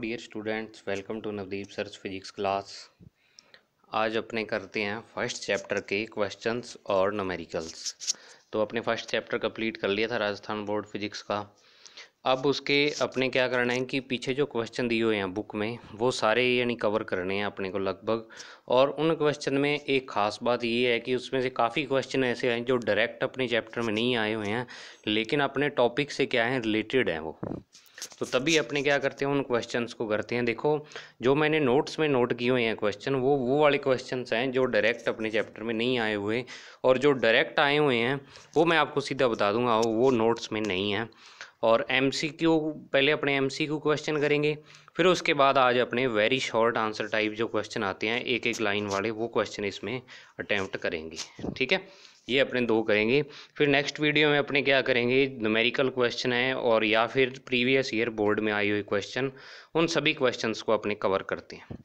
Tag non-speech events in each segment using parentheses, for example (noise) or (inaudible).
Dear students welcome to Navdeep search physics class आज अपने करते हैं फर्स्ट चैप्टर के क्वेश्चंस और नमेरिकल्स तो अपने फर्स्ट चैप्टर कंप्लीट कर लिया था राजस्थान बोर्ड फिजिक्स का अब उसके अपने क्या करना है कि पीछे जो क्वेश्चन दिए हुए हैं बुक में वो सारे यानी कवर करने हैं अपने को लगभग और उन क्वेश्चन में एक ख़ास बात ये है कि उसमें से काफ़ी क्वेश्चन ऐसे हैं जो डायरेक्ट अपने चैप्टर में नहीं आए हुए हैं लेकिन अपने टॉपिक से क्या है रिलेटेड हैं वो तो तभी अपने क्या करते हैं उन क्वेश्चंस को करते हैं देखो जो मैंने नोट्स में नोट किए हुए हैं क्वेश्चन वो वो वाले क्वेश्चंस हैं जो डायरेक्ट अपने चैप्टर में नहीं आए हुए और जो डायरेक्ट आए हुए हैं वो मैं आपको सीधा बता दूंगा वो नोट्स में नहीं है और एम पहले अपने एम क्वेश्चन करेंगे फिर उसके बाद आज अपने वेरी शॉर्ट आंसर टाइप जो क्वेश्चन आते हैं एक एक लाइन वाले वो क्वेश्चन इसमें अटैम्प्ट करेंगे ठीक है ये अपने दो करेंगे फिर नेक्स्ट वीडियो में अपने क्या करेंगे न्यूमेरिकल क्वेश्चन है और या फिर प्रीवियस ईयर बोर्ड में आई हुई क्वेश्चन उन सभी क्वेश्चंस को अपने कवर करते हैं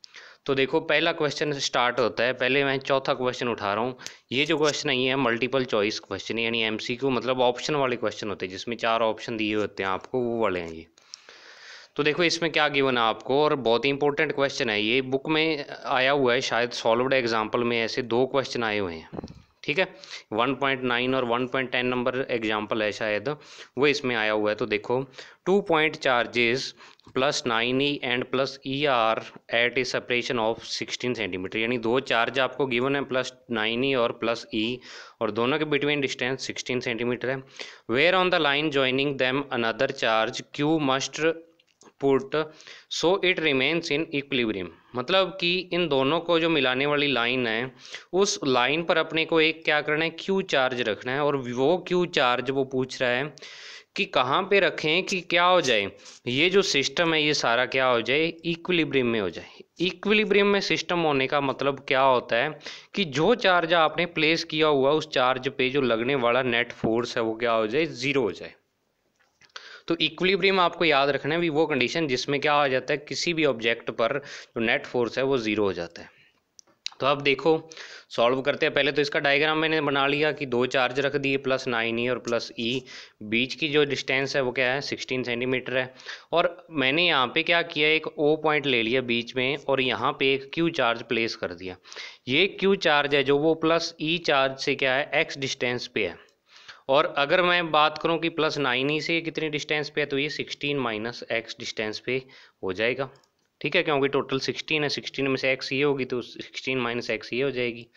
तो देखो पहला क्वेश्चन स्टार्ट होता है पहले मैं चौथा क्वेश्चन उठा रहा हूँ ये जो क्वेश्चन है ये है मल्टीपल चॉइस क्वेश्चन यानी एम मतलब ऑप्शन वाले क्वेश्चन होते हैं जिसमें चार ऑप्शन दिए होते हैं आपको वो वाले हैं ये तो देखो इसमें क्या गिवन है आपको और बहुत ही इंपॉर्टेंट क्वेश्चन है ये बुक में आया हुआ है शायद सॉल्वड एग्जाम्पल में ऐसे दो क्वेश्चन आए हुए हैं ठीक है 1.9 और 1.10 नंबर एग्जाम्पल है शायद वो इसमें आया हुआ है तो देखो two point charges plus nine e and plus e are at a separation of sixteen centimetre यानी दो चार्ज आपको गिवन है प्लस नाइन ई और प्लस ई e, और दोनों के बिटवीन डिस्टेंस सिक्सटीन सेंटीमीटर है where on the line joining them another charge q must put so it remains in equilibrium मतलब कि इन दोनों को जो मिलाने वाली लाइन है उस लाइन पर अपने को एक क्या करना है क्यू चार्ज रखना है और वो क्यू चार्ज वो पूछ रहा है कि कहाँ पे रखें कि क्या हो जाए ये जो सिस्टम है ये सारा क्या हो जाए इक्विलिब्रियम में हो जाए इक्विलिब्रियम में सिस्टम होने का मतलब क्या होता है कि जो चार्ज आपने प्लेस किया हुआ उस चार्ज पे जो लगने वाला नेट फोर्स है वो क्या हो जाए ज़ीरो हो जाए तो इक्विलिब्रियम आपको याद रखना है भी वो कंडीशन जिसमें क्या हो जाता है किसी भी ऑब्जेक्ट पर जो नेट फोर्स है वो ज़ीरो हो जाता है तो अब देखो सॉल्व करते हैं पहले तो इसका डायग्राम मैंने बना लिया कि दो चार्ज रख दिए प्लस नाइन ई और प्लस ई e। बीच की जो डिस्टेंस है वो क्या है सिक्सटीन सेंटीमीटर है और मैंने यहाँ पे क्या किया एक ओ पॉइंट ले लिया बीच में और यहाँ पे एक क्यू चार्ज प्लेस कर दिया ये क्यू चार्ज है जो वो प्लस ई चार्ज से क्या है एक्स डिस्टेंस पे है और अगर मैं बात करूं कि प्लस नाइन ही से कितनी डिस्टेंस पे है तो ये सिक्सटीन माइनस एक्स डिस्टेंस पे हो जाएगा ठीक है क्योंकि टोटल सिक्सटीन है सिक्सटीन में से एक्स ये होगी तो सिक्सटीन माइनस एक्स ये हो जाएगी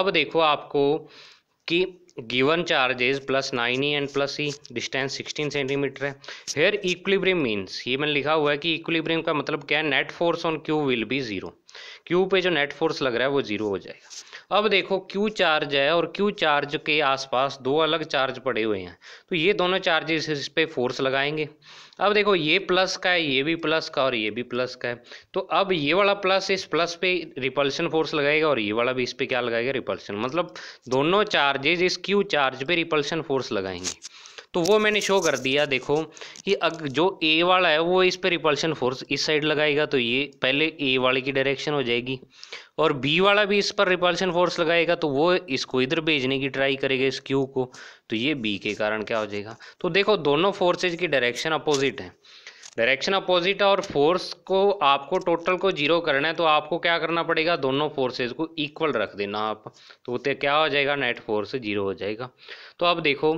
अब देखो आपको कि given charges plus nine e and plus e distance sixteen centimetre है हेयर इक्विलिब्रियम मीन्स ये मैंने लिखा हुआ है कि इक्विलिब्रियम का मतलब क्या है net force on q will be zero q पे जो नेट फोर्स लग रहा है वो जीरो हो जाएगा अब देखो क्यू चार्ज है और क्यू चार्ज के आसपास दो अलग चार्ज पड़े हुए हैं तो ये दोनों चार्जेस इस पर फोर्स लगाएंगे अब देखो ये प्लस का है ये भी प्लस का और ये भी प्लस का है तो अब ये वाला प्लस इस प्लस पे रिपल्शन फोर्स लगाएगा और ये वाला भी इस पर क्या लगाएगा रिपल्शन मतलब दोनों चार्जेज इस क्यू चार्ज पे रिपल्शन फोर्स लगाएंगे तो वो मैंने शो कर दिया देखो कि अग जो ए वाला है वो इस पर रिपल्शन फोर्स इस साइड लगाएगा तो ये पहले ए वाले की डायरेक्शन हो जाएगी और बी वाला भी इस पर रिपल्शन फोर्स लगाएगा तो वो इसको इधर भेजने की ट्राई करेगा इस क्यू को तो ये बी के कारण क्या हो जाएगा तो देखो दोनों फोर्सेज की डायरेक्शन अपोजिट है डायरेक्शन अपोजिट और फोर्स को आपको टोटल को जीरो करना है तो आपको क्या करना पड़ेगा दोनों फोर्सेज को इक्वल रख देना आप तो तो क्या हो जाएगा नेट फोर्स जीरो हो जाएगा तो अब देखो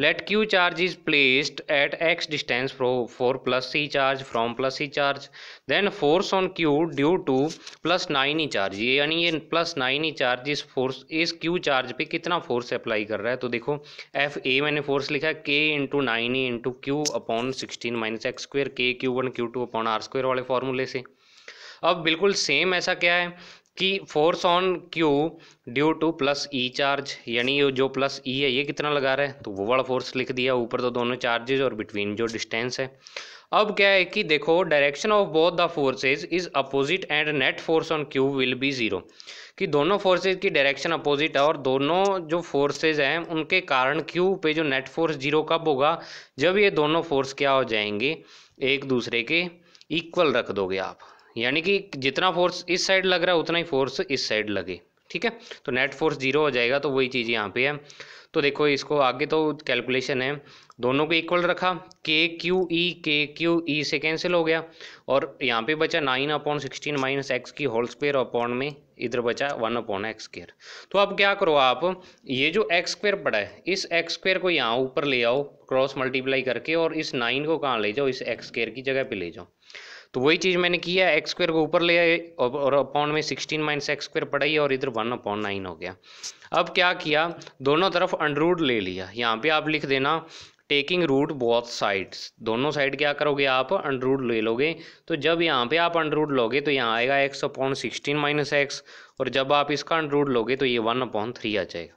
let q charge is placed at x distance from four plus c charge from plus c charge then force on q due to plus nine e charge ये यानी ये प्लस नाइन ई चार्ज इस force इस q charge पे कितना force apply कर रहा है तो देखो एफ ए मैंने फोर्स लिखा है k into nine e into q upon sixteen minus x square k Q one Q two upon r square वाले फॉर्मूले से अब बिल्कुल सेम ऐसा क्या है कि force on q due to plus e charge यानी जो प्लस ई e है ये कितना लगा रहा है तो वो वाला फोर्स लिख दिया ऊपर तो दोनों चार्जेज और बिटवीन जो डिस्टेंस है अब क्या है कि देखो direction of both the forces is opposite and net force on q will be zero कि दोनों फोर्सेज की डायरेक्शन अपोजिट है और दोनों जो फोर्सेज हैं उनके कारण क्यू पे जो नेट फोर्स जीरो कब होगा जब ये दोनों फोर्स क्या हो जाएंगे एक दूसरे के इक्वल रख दोगे आप यानी कि जितना फोर्स इस साइड लग रहा है उतना ही फोर्स इस साइड लगे ठीक है तो नेट फोर्स जीरो हो जाएगा तो वही चीज़ यहाँ पे है तो देखो इसको आगे तो कैलकुलेशन है दोनों को इक्वल रखा के क्यू ई के क्यू ई से कैंसिल हो गया और यहाँ पे बचा nine upon sixteen minus x की होल स्क्वेयर अपॉन में इधर बचा वन अपॉन एक्स स्क्वेयर तो अब क्या करो आप ये जो एक्स स्क्वेयर पड़ा है इस एक्स स्क्वेयर को यहाँ ऊपर ले आओ क्रॉस मल्टीप्लाई करके और इस नाइन को कहाँ ले जाओ इस एक्स स्क्वेयर की जगह पर ले जाओ तो वही चीज़ मैंने किया एक्स स्क्वेयर को ऊपर ले आए और अपॉन में सिक्सटीन माइनस एक्स स्क्वेयर पढ़ाई और इधर वन अपॉन नाइन हो गया अब क्या किया दोनों तरफ अंडरूड ले लिया यहाँ पे आप लिख देना टेकिंग रूट बोथ साइड्स दोनों साइड क्या करोगे आप अंडरूट ले लोगे तो जब यहाँ पे आप अंडरूट लोगे तो यहाँ आएगा x upon sixteen minus x और जब आप इसका अंडरूट लोगे तो ये वन अपॉन थ्री आ जाएगा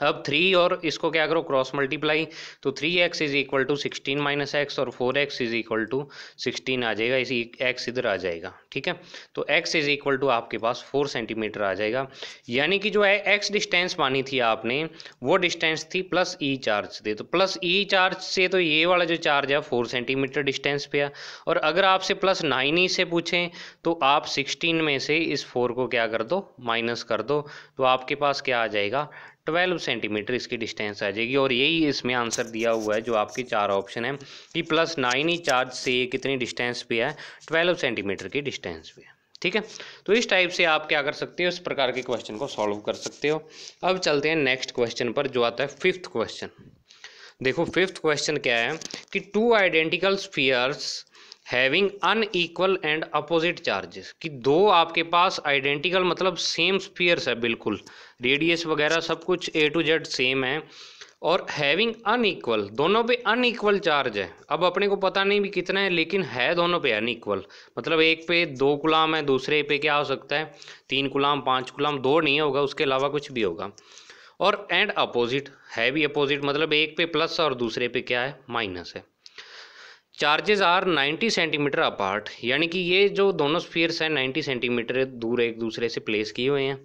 अब थ्री और इसको क्या करो क्रॉस मल्टीप्लाई तो three x is equal to sixteen minus x और four x is equal to sixteen आ जाएगा इसी एक्स इधर आ जाएगा ठीक है तो एक्स इज इक्वल टू आपके पास फोर सेंटीमीटर आ जाएगा यानी कि जो है एक्स डिस्टेंस मानी थी आपने वो डिस्टेंस थी प्लस ई चार्ज से तो प्लस ई चार्ज से तो ये वाला जो चार्ज है फोर सेंटीमीटर डिस्टेंस पे है और अगर आपसे प्लस नाइन ई से पूछें तो आप सिक्सटीन में से इस फोर को क्या कर दो माइनस कर दो तो आपके पास क्या आ जाएगा ट्वेल्व सेंटीमीटर इसकी डिस्टेंस आ जाएगी और यही इसमें आंसर दिया हुआ है जो आपके चार ऑप्शन है कि प्लस नाइन ही चार्ज से कितनी डिस्टेंस पे है ट्वेल्व सेंटीमीटर की डिस्टेंस पे है ठीक है तो इस टाइप से आप क्या कर सकते हो इस प्रकार के क्वेश्चन को सॉल्व कर सकते हो अब चलते हैं नेक्स्ट क्वेश्चन पर जो आता है फिफ्थ क्वेश्चन देखो फिफ्थ क्वेश्चन क्या है कि two identical spheres having unequal and opposite charges कि दो आपके पास आइडेंटिकल मतलब सेम स्पीयर्स है बिल्कुल रेडियस वगैरह सब कुछ ए टू जेड सेम है और हैविंग अनईक्वल दोनों पे अनईक्वल चार्ज है अब अपने को पता नहीं भी कितना है लेकिन है दोनों पे अनईक्वल मतलब एक पे दो गुलाम है दूसरे पे क्या हो सकता है तीन गुलाम पाँच गुलाम दो नहीं होगा उसके अलावा कुछ भी होगा और एंड अपोजिट हैवी अपोजिट मतलब एक पे प्लस और दूसरे पे क्या है माइनस है चार्जेस आर 90 सेंटीमीटर अपार्ट यानी कि ये जो दोनों स्पीयर्स हैं 90 सेंटीमीटर दूर एक दूसरे से प्लेस किए हुए हैं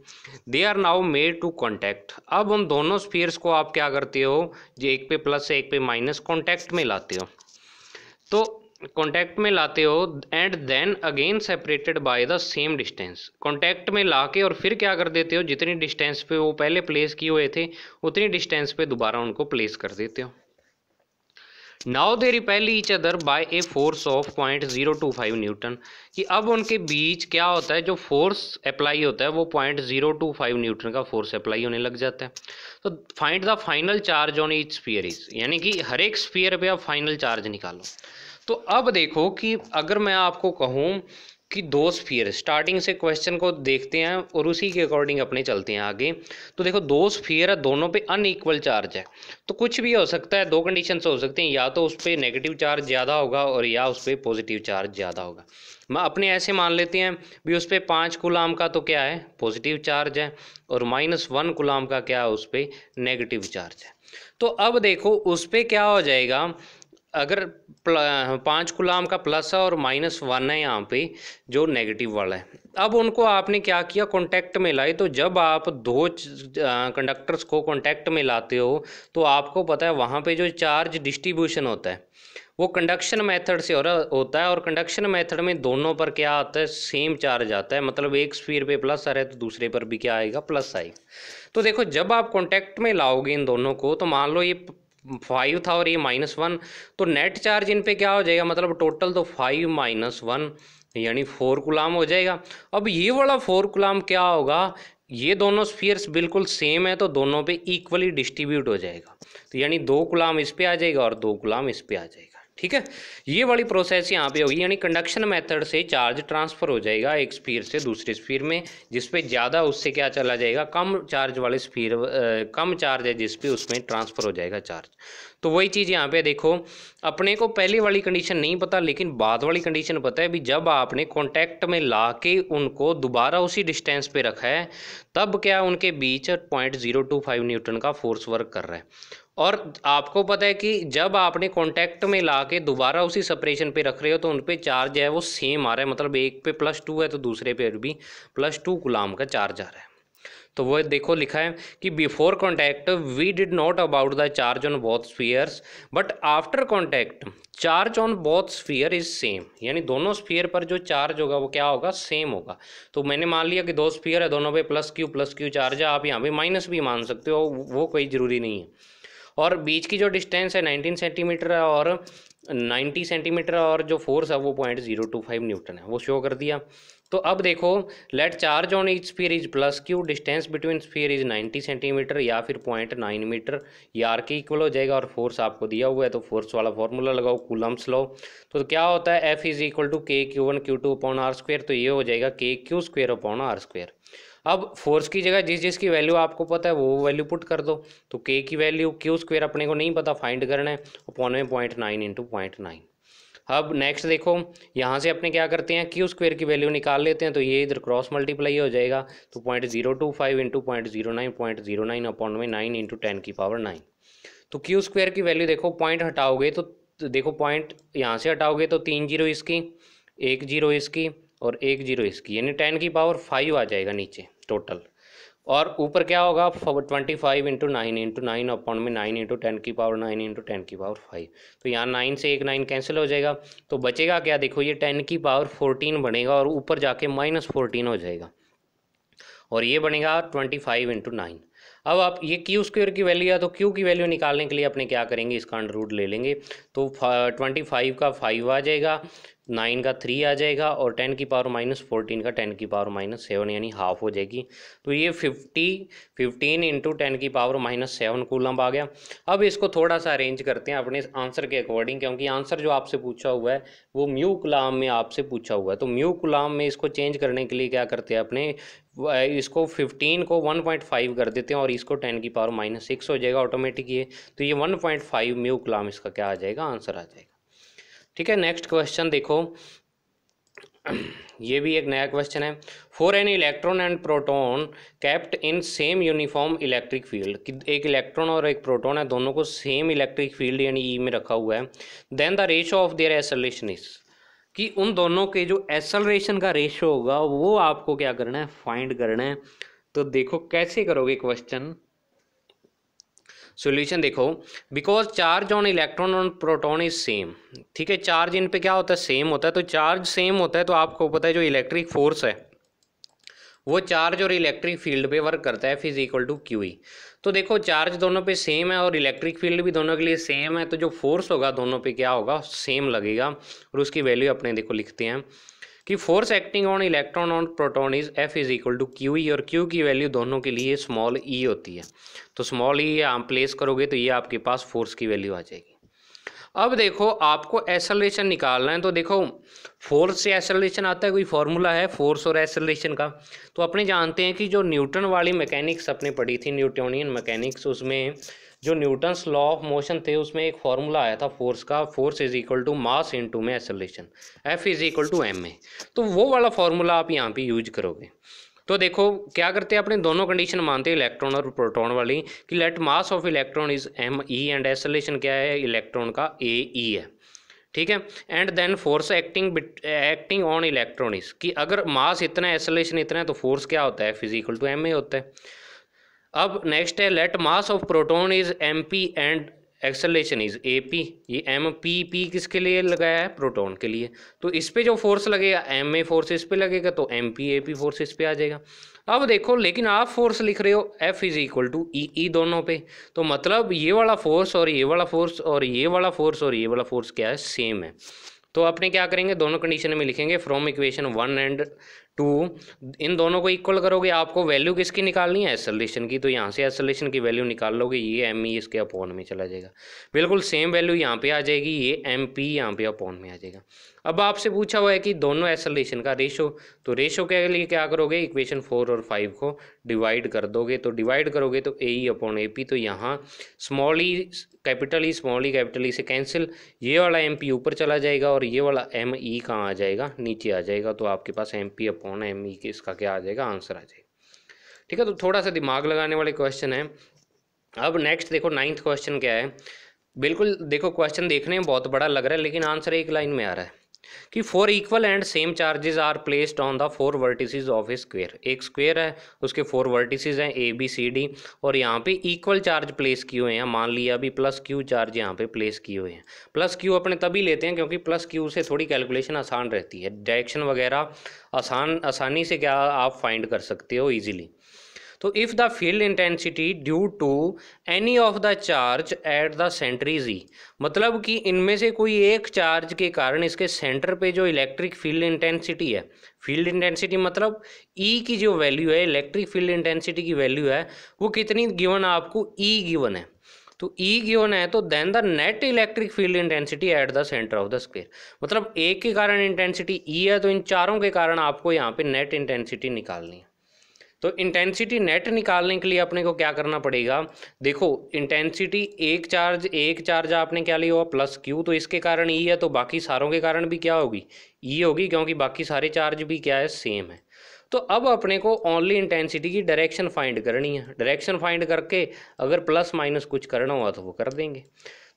they are now made to contact अब उन दोनों स्पीयर्स को आप क्या करते हो जो एक पे प्लस है एक पे माइनस कॉन्टैक्ट में लाते हो तो कॉन्टैक्ट में लाते हो and then again separated by the same distance contact में ला के और फिर क्या कर देते हो जितनी डिस्टेंस पे वो पहले प्लेस किए हुए थे उतनी डिस्टेंस पे दोबारा उनको प्लेस कर देते हो now they repel each other by a force of point zero two five newton कि अब उनके बीच क्या होता है जो फोर्स अप्लाई होता है वो point zero two five newton का फोर्स अप्लाई होने लग जाता है तो find the final charge on each sphere is यानी कि हर एक स्पीयर पे आप फाइनल चार्ज निकालो तो अब देखो कि अगर मैं आपको कहूँ कि दो स्फीयर स्टार्टिंग से क्वेश्चन को देखते हैं और उसी के अकॉर्डिंग अपने चलते हैं आगे तो देखो दो स्फीयर है दोनों पे अनईक्वल चार्ज है तो कुछ भी हो सकता है दो कंडीशन हो सकते हैं या तो उस पर नेगेटिव चार्ज ज़्यादा होगा और या उस पर पॉजिटिव चार्ज ज़्यादा होगा मैं अपने ऐसे मान लेते हैं भी उस पर पाँच गुलाम का तो क्या है पॉजिटिव चार्ज है और माइनस वन गुलाम का क्या है उस पर नेगेटिव चार्ज है तो अब देखो उस पर क्या हो जाएगा अगर पाँच गुलाम का प्लस है और माइनस वन है यहाँ पे जो नेगेटिव वाला है अब उनको आपने क्या किया कांटेक्ट में लाई तो जब आप दो कंडक्टर्स को कांटेक्ट में लाते हो तो आपको पता है वहाँ पे जो चार्ज डिस्ट्रीब्यूशन होता है वो कंडक्शन मेथड से हो रहा होता है और कंडक्शन मेथड में दोनों पर क्या आता है सेम चार्ज आता है मतलब एक स्फीयर पे प्लस आ रहा है तो दूसरे पर भी क्या आएगा प्लस आएगा तो देखो जब आप कॉन्टैक्ट में लाओगे इन दोनों को तो मान लो ये फाइव था और ये माइनस वन तो नेट चार्ज इन पे क्या हो जाएगा मतलब टोटल तो फाइव माइनस वन यानी फोर गुलाम हो जाएगा अब ये वाला फोर गुलाम क्या होगा ये दोनों स्फीयर्स बिल्कुल सेम है तो दोनों पे इक्वली डिस्ट्रीब्यूट हो जाएगा तो यानी दो गुलाम इस पे आ जाएगा और दो गुलाम इस पे आ जाएगा ठीक है ये वाली प्रोसेस यहाँ पे होगी यानी कंडक्शन मेथड से चार्ज ट्रांसफ़र हो जाएगा एक स्फीयर से दूसरे स्फीयर में जिसपे ज़्यादा उससे क्या चला जाएगा कम चार्ज वाले स्फीयर कम चार्ज है जिसपे उसमें ट्रांसफ़र हो जाएगा चार्ज तो वही चीज़ यहाँ पे देखो अपने को पहले वाली कंडीशन नहीं पता लेकिन बाद वाली कंडीशन पता है भी जब आपने कॉन्टैक्ट में ला के उनको दोबारा उसी डिस्टेंस पे रखा है तब क्या उनके बीच point zero two five newton का फोर्स वर्क कर रहा है और आपको पता है कि जब आपने कॉन्टैक्ट में ला के दोबारा उसी सेपरेशन पे रख रहे हो तो उन पर चार्ज है वो सेम आ रहा है मतलब एक पे प्लस टू है तो दूसरे पे भी प्लस टू गुलाम का चार्ज आ रहा है तो वह देखो लिखा है कि before contact we did not about the charge on both spheres but after contact charge on both sphere is same यानी दोनों स्फीयर पर जो चार्ज होगा वो क्या होगा सेम होगा तो मैंने मान लिया कि दो स्फीयर है दोनों पे plus q plus q charge है आप यहाँ पे माइनस भी मान सकते हो वो कोई ज़रूरी नहीं है और बीच की जो डिस्टेंस है नाइनटीन सेंटीमीटर और 90 सेंटीमीटर और जो फोर्स है वो point zero two five newton है वो शो कर दिया तो अब देखो let charge on each sphere is plus q distance between sphere is 90 centimetre या फिर पॉइंट नाइन मीटर यार आर के इक्वल हो जाएगा और फोर्स आपको दिया हुआ है तो फोर्स वाला फॉर्मूला लगाओ कूलम्स लो तो क्या होता है F is equal to k Q one Q two upon are square तो ये हो जाएगा k q square upon are square अब फोर्स की जगह जिस जिसकी वैल्यू आपको पता है वो वैल्यू पुट कर दो तो के की वैल्यू क्यू स्क्वेयर अपने को नहीं पता फाइंड करना है upon point nine into point nine अब नेक्स्ट देखो यहाँ से अपने क्या करते हैं क्यू स्क्वेयर की वैल्यू निकाल लेते हैं तो ये इधर क्रॉस मल्टीप्लाई हो जाएगा तो point zero two five into point zero nine point zero nine upon nine into ten की पावर नाइन तो क्यू स्क्वेयर की वैल्यू देखो पॉइंट हटाओगे तो देखो पॉइंट यहाँ से हटाओगे तो तीन जीरो इसकी एक जीरो इसकी और एक जीरो इसकी यानी टेन की पावर फाइव आ जाएगा नीचे टोटल और ऊपर क्या होगा twenty five into nine into nine upon में नाइन इंटू टेन की पावर नाइन इंटू टेन की पावर फाइव तो यहाँ नाइन से एक नाइन कैंसिल हो जाएगा तो बचेगा क्या देखो ये टेन की पावर फोर्टीन बनेगा और ऊपर जाके माइनस फोर्टीन हो जाएगा और ये बनेगा ट्वेंटी फाइव इंटू नाइन अब आप ये क्यू स्क्वेयर की वैल्यू है तो क्यू की वैल्यू निकालने के लिए अपने क्या करेंगे इसका अंडर रूट ले लेंगे तो ट्वेंटी uh, फाइव का फाइव आ जाएगा नाइन का थ्री आ जाएगा और टेन की पावर माइनस फोर्टीन का टेन की पावर माइनस सेवन यानी हाफ हो जाएगी तो ये फिफ्टी फिफ्टीन इंटू टेन की पावर माइनस सेवन कूलम आ गया अब इसको थोड़ा सा अरेंज करते हैं अपने आंसर के अकॉर्डिंग क्योंकि आंसर जो आपसे पूछा हुआ है वो म्यू कुलाम में आपसे पूछा हुआ है तो म्यू कुलाम में इसको चेंज करने के लिए क्या करते हैं अपने इसको फिफ्टीन को वन पॉइंट फाइव कर देते हैं और इसको टेन की पावर माइनस सिक्स हो जाएगा ऑटोमेटिक ये तो ये one point five mu coulomb इसका क्या आ जाएगा आंसर आ जाएगा ठीक है नेक्स्ट क्वेश्चन देखो (clears throat) ये भी एक नया क्वेश्चन है for an electron and proton kept in same uniform electric field कि एक इलेक्ट्रॉन और एक प्रोटॉन है दोनों को सेम इलेक्ट्रिक फील्ड यानी ई e में रखा हुआ है then the ratio of their acceleration is कि उन दोनों के जो एसलरेशन का रेशो होगा वो आपको क्या करना है फाइंड करना है तो देखो कैसे करोगे क्वेश्चन सोल्यूशन देखो because charge on electron on proton is same ठीक है चार्ज इन पे क्या होता है सेम होता है तो चार्ज सेम होता है तो आपको पता है जो इलेक्ट्रिक फोर्स है वो चार्ज और इलेक्ट्रिक फील्ड पे वर्क करता है फिज इक्वल टू क्यू तो देखो चार्ज दोनों पे सेम है और इलेक्ट्रिक फील्ड भी दोनों के लिए सेम है तो जो फोर्स होगा दोनों पे क्या होगा सेम लगेगा और उसकी वैल्यू अपने देखो लिखते हैं कि force acting on electron on proton is F is equal to Q e और क्यू की वैल्यू दोनों के लिए स्मॉल ई e होती है तो स्मॉल ई e आप प्लेस करोगे तो ये आपके पास फोर्स की वैल्यू आ जाएगी अब देखो आपको एसलेशन निकालना है तो देखो फोर्स से एसलेशन आता है कोई फॉर्मूला है फोर्स और एसलेशन का तो अपने जानते हैं कि जो न्यूटन वाली मैकेनिक्स अपने पढ़ी थी न्यूटोनियन मैकेनिक्स उसमें जो न्यूटन्स लॉ ऑफ मोशन थे उसमें एक फॉर्मूला आया था फोर्स का force is equal to mass into में acceleration F is equal to m a तो वो वाला फॉर्मूला आप यहाँ पे यूज करोगे तो देखो क्या करते हैं अपने दोनों कंडीशन मानते हैं इलेक्ट्रॉन और प्रोटॉन वाली कि let mass of electron is m e and acceleration क्या है इलेक्ट्रॉन का ए ई e है ठीक है and then force acting acting on electron is कि अगर मास इतना है एसोलेशन इतना है तो फोर्स क्या होता है फिजिकल टू एम ए होता है अब नेक्स्ट है let mass of proton is m p and acceleration is a p ये एम पी पी किसके लिए लगाया है प्रोटोन के लिए तो इस पर जो फोर्स लगेगा एम ए फोर्स इस पर लगेगा तो M P A P force इस पे आ जाएगा अब देखो लेकिन आप फोर्स लिख रहे हो F is equal to E E दोनों पे तो मतलब ये वाला फोर्स और ये वाला फोर्स और ये वाला फोर्स और ये वाला फोर्स क्या है सेम है तो अपने क्या करेंगे दोनों कंडीशन में लिखेंगे from equation one and two इन दोनों को इक्वल करोगे आपको वैल्यू किसकी निकालनी है एसलेशन की तो यहाँ से एसलेशन की वैल्यू निकाल लोगे ये एम ई e इसके अपॉन में चला जाएगा बिल्कुल सेम वैल्यू यहाँ पे आ जाएगी ये एम पी यहाँ पे अपॉन में आ जाएगा अब आपसे पूछा हुआ है कि दोनों एसलेशन का रेशो तो रेशो के लिए क्या करोगे इक्वेशन फोर और फाइव को डिवाइड कर दोगे तो डिवाइड करोगे तो ए ई अपॉन ए पी तो यहाँ small E capital E small E capital E से कैंसिल ये वाला एम पी ऊपर चला जाएगा और ये वाला एम ई e कहाँ आ जाएगा नीचे आ जाएगा तो आपके पास M P upon M E के इसका क्या आ जाएगा आंसर आ जाएगा ठीक है तो थोड़ा सा दिमाग लगाने वाले क्वेश्चन है अब नेक्स्ट देखो नाइन्थ क्वेश्चन क्या है बिल्कुल देखो क्वेश्चन देखने में बहुत बड़ा लग रहा है लेकिन आंसर एक लाइन में आ रहा है कि four equal and same charges are placed on the four vertices of a square एक स्क्वेयर है उसके फोर वर्टिसेस हैं ए बी सी डी और यहाँ पे इक्वल चार्ज प्लेस किए हुए हैं मान लिया अभी प्लस क्यू चार्ज यहाँ पे प्लेस किए हुए हैं प्लस क्यू अपने तभी लेते हैं क्योंकि प्लस क्यू से थोड़ी कैलकुलेशन आसान रहती है डायरेक्शन वगैरह आसान आसानी से क्या आप फाइंड कर सकते हो ईजिली तो if the field intensity due to any of the charge at the E मतलब कि इनमें से कोई एक चार्ज के कारण इसके सेंटर पे जो इलेक्ट्रिक फील्ड इंटेंसिटी है फील्ड इंटेंसिटी मतलब ई e की जो वैल्यू है इलेक्ट्रिक फील्ड इंटेंसिटी की वैल्यू है वो कितनी गिवन आपको ई e गिवन है तो ई e गिवन है तो then the net electric field intensity at the centre of the square मतलब एक के कारण इंटेंसिटी ई e है तो इन चारों के कारण आपको यहाँ पे नेट इंटेंसिटी निकालनी है तो इंटेंसिटी नेट निकालने के लिए अपने को क्या करना पड़ेगा देखो इंटेंसिटी एक चार्ज एक चार्ज आपने क्या लिया हुआ प्लस क्यू तो इसके कारण ई e है तो बाकी सारों के कारण भी क्या होगी ई e होगी क्योंकि बाकी सारे चार्ज भी क्या है सेम है तो अब अपने को ओनली इंटेंसिटी की डायरेक्शन फाइंड करनी है डायरेक्शन फाइंड करके अगर प्लस माइनस कुछ करना हुआ तो वो कर देंगे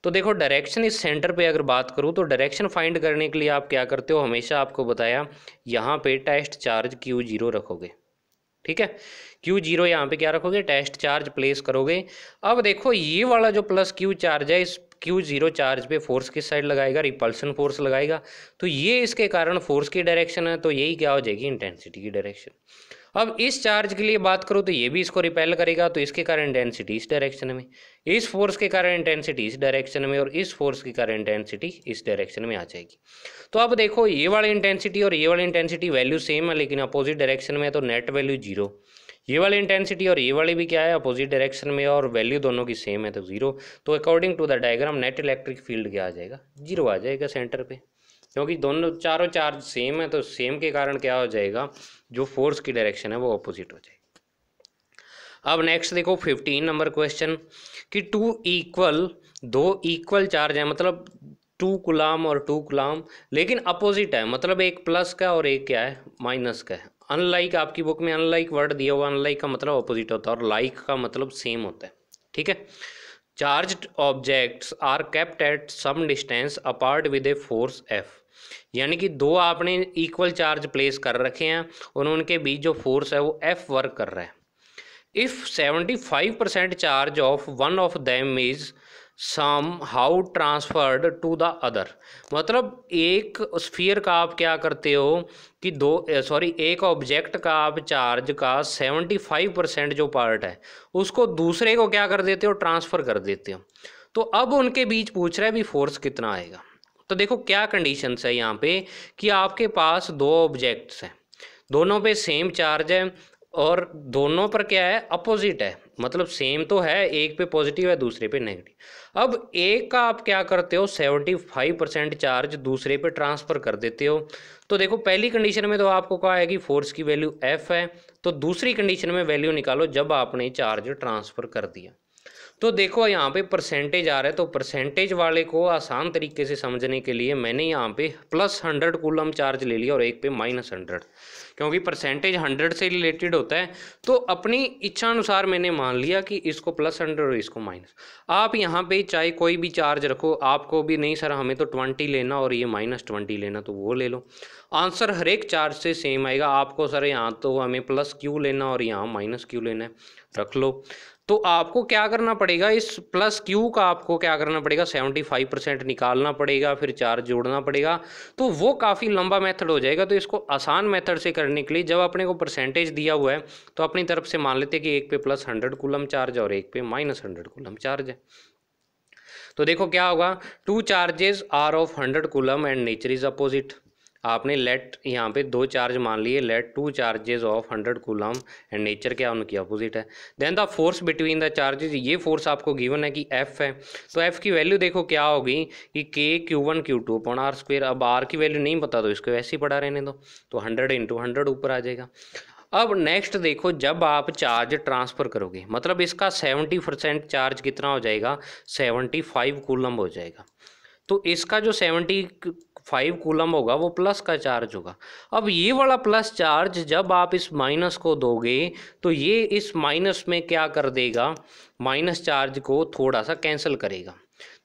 तो देखो डायरेक्शन इस सेंटर पे अगर बात करूँ तो डायरेक्शन फाइंड करने के लिए आप क्या करते हो हमेशा आपको बताया यहाँ पे टेस्ट चार्ज क्यू जीरो रखोगे ठीक है क्यू जीरो यहाँ पे क्या रखोगे टेस्ट चार्ज प्लेस करोगे अब देखो ये वाला जो प्लस क्यू चार्ज है इस क्यू जीरो चार्ज पे फोर्स किस साइड लगाएगा रिपल्सन फोर्स लगाएगा तो ये इसके कारण फोर्स की डायरेक्शन है तो यही क्या हो जाएगी इंटेंसिटी की डायरेक्शन अब इस चार्ज के लिए बात करूँ तो ये भी इसको रिपेल करेगा तो इसके कारण डेंसिटी इस डायरेक्शन में इस फोर्स के कारण इंटेंसिटी इस डायरेक्शन में और इस फोर्स के कारण इंटेंसिटी इस डायरेक्शन में आ जाएगी तो अब देखो ये वाली इंटेंसिटी और ये वाली इंटेंसिटी वैल्यू सेम है लेकिन अपोजिट डायरेक्शन में है तो नेट वैल्यू जीरो ये वाली इंटेंसिटी और ये वाली भी क्या है अपोजिट डायरेक्शन में और वैल्यू दोनों की सेम है तो जीरो तो according to the diagram net electric field क्या आ जाएगा जीरो आ जाएगा सेंटर पर क्योंकि दोनों चारों चार्ज सेम है तो सेम के कारण क्या हो जाएगा जो फोर्स की डायरेक्शन है वो अपोजिट हो जाएगी अब नेक्स्ट देखो फिफ्टीन नंबर क्वेश्चन कि टू इक्वल दो इक्वल चार्ज है मतलब टू गुलाम और टू गुलाम लेकिन अपोजिट है मतलब एक प्लस का और एक क्या है माइनस का है अनलाइक आपकी बुक में अनलाइक वर्ड दिया हुआ अनलाइक का मतलब अपोजिट होता है और लाइक का मतलब सेम होता है ठीक है charge objects are kept at some distance apart with a force F यानी कि दो आपने इक्वल चार्ज प्लेस कर रखे हैं और उनके बीच जो फोर्स है वो एफ वर्क कर रहा है if seventy five percent charge of one of them is somehow transferred to the other मतलब एक स्फीयर का आप क्या करते हो कि दो सॉरी एक ऑब्जेक्ट का आप चार्ज का सेवेंटी फाइव परसेंट जो पार्ट है उसको दूसरे को क्या कर देते हो ट्रांसफ़र कर देते हो तो अब उनके बीच पूछ रहे हैं भी फोर्स कितना आएगा तो देखो क्या कंडीशंस है यहाँ पे कि आपके पास दो ऑब्जेक्ट्स हैं दोनों पे सेम चार्ज है और दोनों पर क्या है अपोजिट है मतलब सेम तो है एक पे पॉजिटिव है दूसरे पे नेगेटिव अब एक का आप क्या करते हो सेवेंटी फाइव परसेंट चार्ज दूसरे पे ट्रांसफ़र कर देते हो तो देखो पहली कंडीशन में तो आपको कहा है कि फोर्स की वैल्यू एफ है तो दूसरी कंडीशन में वैल्यू निकालो जब आपने चार्ज ट्रांसफ़र कर दिया तो देखो यहाँ पे परसेंटेज आ रहा है तो परसेंटेज वाले को आसान तरीके से समझने के लिए मैंने यहाँ पे प्लस हंड्रेड कूलम चार्ज ले लिया और एक पे माइनस हंड्रेड क्योंकि परसेंटेज हंड्रेड से रिलेटेड होता है तो अपनी इच्छा अनुसार मैंने मान लिया कि इसको प्लस हंड्रेड और इसको माइनस आप यहाँ पे चाहे कोई भी चार्ज रखो आपको भी नहीं सर हमें तो ट्वेंटी लेना और ये माइनस ट्वेंटी लेना तो वो ले लो आंसर हर एक चार्ज से सेम आएगा आपको सर यहाँ तो हमें प्लस क्यू लेना और यहाँ माइनस क्यू लेना है रख लो तो आपको क्या करना पड़ेगा इस प्लस क्यू का आपको क्या करना पड़ेगा सेवेंटी फाइव परसेंट निकालना पड़ेगा फिर चार जोड़ना पड़ेगा तो वो काफ़ी लंबा मेथड हो जाएगा तो इसको आसान मेथड से करने के लिए जब अपने को परसेंटेज दिया हुआ है तो अपनी तरफ से मान लेते हैं कि एक पे प्लस हंड्रेड कुलम चार्ज और एक पे माइनस हंड्रेड कुलम चार्ज है तो देखो क्या होगा two charges are of hundred coulomb and nature is opposite आपने लेट यहाँ पे दो चार्ज मान लिए let two charges of hundred coulomb and nature क्या उनकी अपोजिट है then the force between the charges ये फोर्स आपको गिवन है कि एफ है तो एफ की वैल्यू देखो क्या होगी कि K Q one Q two upon are square अब आर की वैल्यू नहीं पता तो इसको वैसे ही पढ़ा रहने दो तो हंड्रेड इंटू हंड्रेड ऊपर आ जाएगा अब नेक्स्ट देखो जब आप चार्ज ट्रांसफ़र करोगे मतलब इसका सेवेंटी परसेंट चार्ज कितना हो जाएगा सेवेंटी फाइव कूलम हो जाएगा तो इसका जो सेवेंटी फाइव कूलम होगा वो प्लस का चार्ज होगा अब ये वाला प्लस चार्ज जब आप इस माइनस को दोगे तो ये इस माइनस में क्या कर देगा माइनस चार्ज को थोड़ा सा कैंसिल करेगा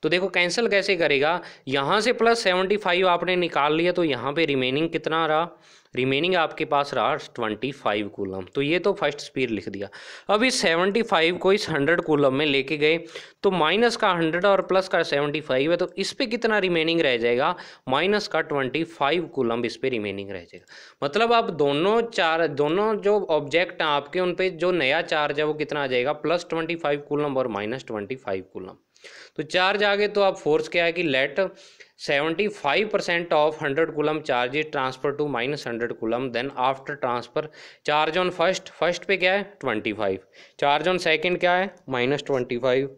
तो देखो कैंसिल कैसे करेगा यहाँ से प्लस सेवेंटी फाइव आपने निकाल लिया तो यहाँ पे रिमेनिंग कितना रहा रिमेनिंग आपके पास रहा ट्वेंटी फाइव कूलम तो ये तो फर्स्ट स्पीड लिख दिया अब इस सेवेंटी फाइव को इस हंड्रेड कूलम में लेके गए तो माइनस का हंड्रेड और प्लस का सेवेंटी फाइव है तो इस पर कितना रिमेनिंग रह जाएगा माइनस का ट्वेंटी फाइव कूलम इस पर रिमेनिंग रह जाएगा मतलब आप दोनों चार दोनों जो ऑब्जेक्ट हैं आपके उन पर जो नया चार्ज है वो कितना आ जाएगा प्लस ट्वेंटी फाइव कूलम और माइनस ट्वेंटी फाइव कूलम तो चार्ज आगे तो आप फोर्स क्या है कि let seventy five percent of hundred coulomb charge is transfer to minus hundred coulomb then after transfer charge on first first पे क्या है twenty five charge on second क्या है माइनस ट्वेंटी फाइव